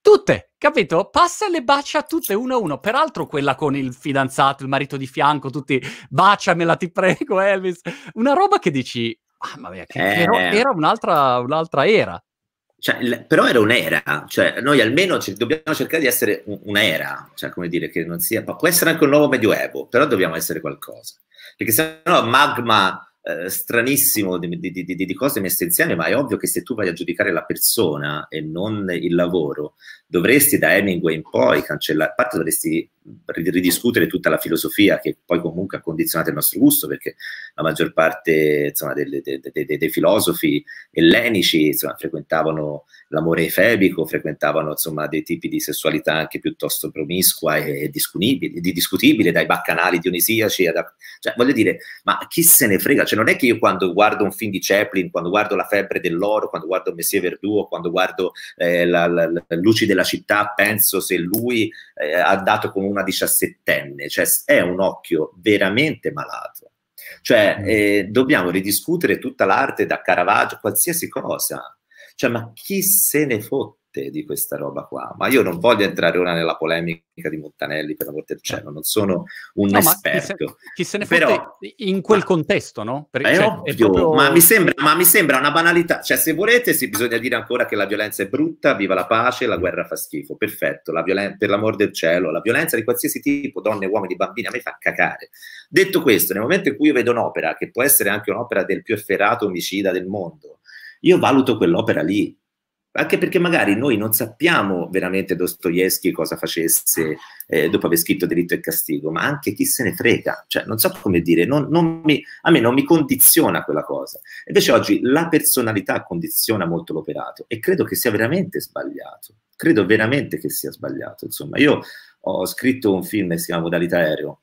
Tutte! capito? Passa le bacia tutte uno a uno. Peraltro quella con il fidanzato, il marito di fianco, tutti baciamela, ti prego, Elvis. Una roba che dici, mamma mia, che eh... era, era un'altra, un'altra era. Cioè, però era un'era, cioè, noi almeno c- dobbiamo cercare di essere un- un'era, cioè, come dire, che non sia, può essere anche un nuovo medioevo, però dobbiamo essere qualcosa, perché se no magma eh, stranissimo di, di, di, di, cose messe insieme, ma è ovvio che se tu vai a giudicare la persona e non il lavoro, dovresti da Hemingway in poi cancellare, a parte dovresti ridiscutere tutta la filosofia che poi comunque ha condizionato il nostro gusto perché la maggior parte insomma, dei, dei, dei, dei filosofi ellenici insomma, frequentavano l'amore efebico, frequentavano insomma, dei tipi di sessualità anche piuttosto promiscua e, e discutibile, dai baccanali dionisiaci, ad, cioè, voglio dire, ma chi se ne frega? Cioè, non è che io quando guardo un film di Chaplin, quando guardo La febbre dell'oro, quando guardo Messie Verduo, quando guardo eh, la, la, la, Luci della città, penso se lui eh, ha dato comunque una diciassettenne, cioè è un occhio veramente malato. Cioè mm. eh, dobbiamo ridiscutere tutta l'arte da Caravaggio, qualsiasi cosa. Cioè, ma chi se ne fotte? di questa roba qua, ma io non voglio entrare ora nella polemica di Montanelli per amor del certo. cielo, non sono un no, esperto. Chi se, ne Però, in quel ma, contesto, no? Perché, cioè, ovvio, proprio... ma, mi sembra, ma, mi sembra, una banalità, cioè se volete si bisogna dire ancora che la violenza è brutta, viva la pace, la guerra fa schifo, perfetto, la violen- per l'amor del cielo, la violenza di qualsiasi tipo, donne, uomini, bambini, a me fa cacare. Detto questo, nel momento in cui io vedo un'opera, che può essere anche un'opera del più efferato omicida del mondo, io valuto quell'opera lì, anche perché magari noi non sappiamo veramente Dostoevsky cosa facesse eh, dopo aver scritto Diritto e Castigo, ma anche chi se ne frega, cioè non so come dire, non, non mi, a me non mi condiziona quella cosa. Invece oggi la personalità condiziona molto l'operato e credo che sia veramente sbagliato, credo veramente che sia sbagliato. Insomma, io ho scritto un film che si chiama Modalità Aereo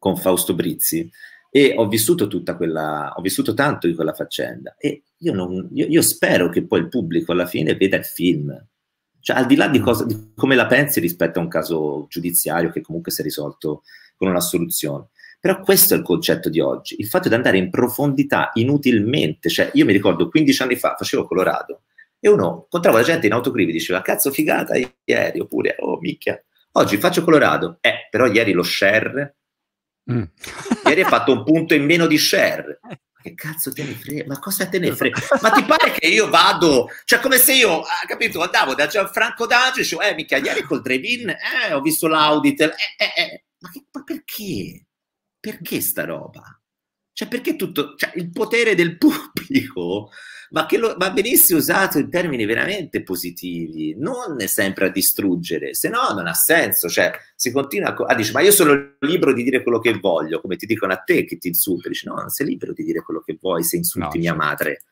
con Fausto Brizzi e ho vissuto tutta quella, ho vissuto tanto di quella faccenda e io, non, io, io, spero che poi il pubblico alla fine veda il film. Cioè, al di là di, mm. cosa, di come la pensi rispetto a un caso giudiziario che comunque si è risolto con una soluzione. Però questo è il concetto di oggi, il fatto di andare in profondità inutilmente. Cioè, io mi ricordo 15 anni fa facevo Colorado e uno incontrava la gente in autocrivi e diceva cazzo figata ieri, oppure oh micchia, oggi faccio Colorado. Eh, però ieri lo share, mm. ieri ha fatto un punto in meno di share. che cazzo te ne frega? Ma cosa te ne frega? Ma ti pare che io vado? Cioè, come se io, ah, capito, andavo da Gianfranco D'Angelo, cioè, eh, mica, ieri col Drevin, eh, ho visto l'audit, eh, eh, eh. Ma, che, ma perché? Perché sta roba? Cioè, perché tutto, cioè, il potere del pubblico ma che lo, va benissimo usato in termini veramente positivi, non sempre a distruggere, se no non ha senso, cioè si continua a, a ah, dire ma io sono libero di dire quello che voglio, come ti dicono a te che ti insulti, dici no, non sei libero di dire quello che vuoi se insulti no, mia madre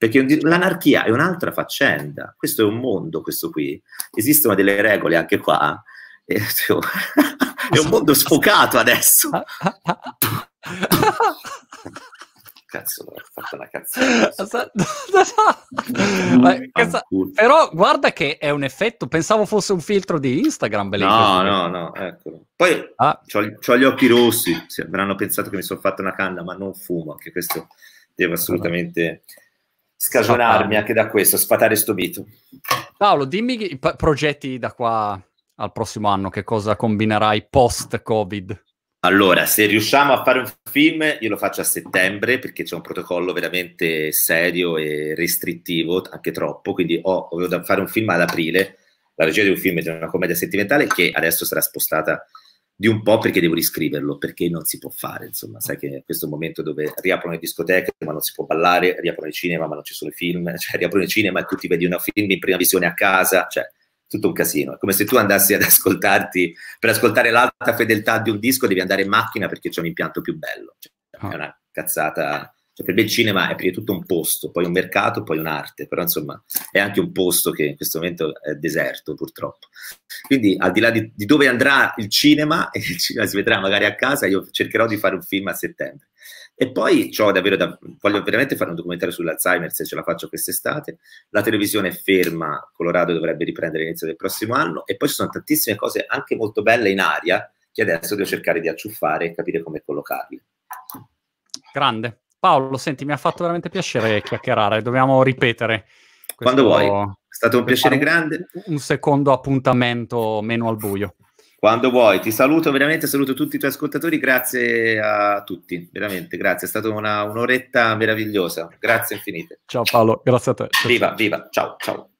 perché l'anarchia è un'altra faccenda, questo è un mondo, questo qui, esistono delle regole anche qua, eh, cioè, è un mondo sfocato adesso. Cazzo, fatta una cazzata. Mm, però guarda che è un effetto, pensavo fosse un filtro di Instagram. Bellissimo. No, no, no, eccolo. Poi ah. ho gli occhi rossi, sì, avranno pensato che mi sono fatta una canna, ma non fumo, anche questo devo assolutamente scagionarmi anche da questo, sfatare sto mito. Paolo, dimmi i progetti da qua al prossimo anno, che cosa combinerai post-Covid? Allora, se riusciamo a fare un film, io lo faccio a settembre perché c'è un protocollo veramente serio e restrittivo, anche troppo, quindi ho, ho dovuto fare un film ad aprile, la regia di un film di una commedia sentimentale che adesso sarà spostata di un po' perché devo riscriverlo, perché non si può fare, insomma, sai che in questo momento dove riaprono le discoteche ma non si può ballare, riaprono il cinema ma non ci sono i film, cioè riaprono il cinema e tu ti vedi una film in prima visione a casa, cioè tutto un casino. È come se tu andassi ad ascoltarti, per ascoltare l'alta fedeltà di un disco devi andare in macchina perché c'è un impianto più bello. Cioè, ah. È una cazzata. Cioè, per me il cinema è prima di tutto un posto, poi un mercato, poi un'arte, però insomma è anche un posto che in questo momento è deserto purtroppo. Quindi al di là di, di dove andrà il cinema, il cinema si vedrà magari a casa, io cercherò di fare un film a settembre. E poi davvero da, voglio veramente fare un documentario sull'Alzheimer se ce la faccio quest'estate. La televisione è ferma, Colorado dovrebbe riprendere l'inizio del prossimo anno e poi ci sono tantissime cose anche molto belle in aria che adesso devo cercare di acciuffare e capire come collocarle. Grande. Paolo, senti, mi ha fatto veramente piacere chiacchierare, dobbiamo ripetere. Quando vuoi. È stato un piacere grande. Un secondo appuntamento meno al buio. Quando vuoi, ti saluto veramente, saluto tutti i tuoi ascoltatori, grazie a tutti, veramente, grazie, è stata una, un'oretta meravigliosa, grazie infinite. Ciao Paolo, grazie a te. viva, viva, ciao, ciao.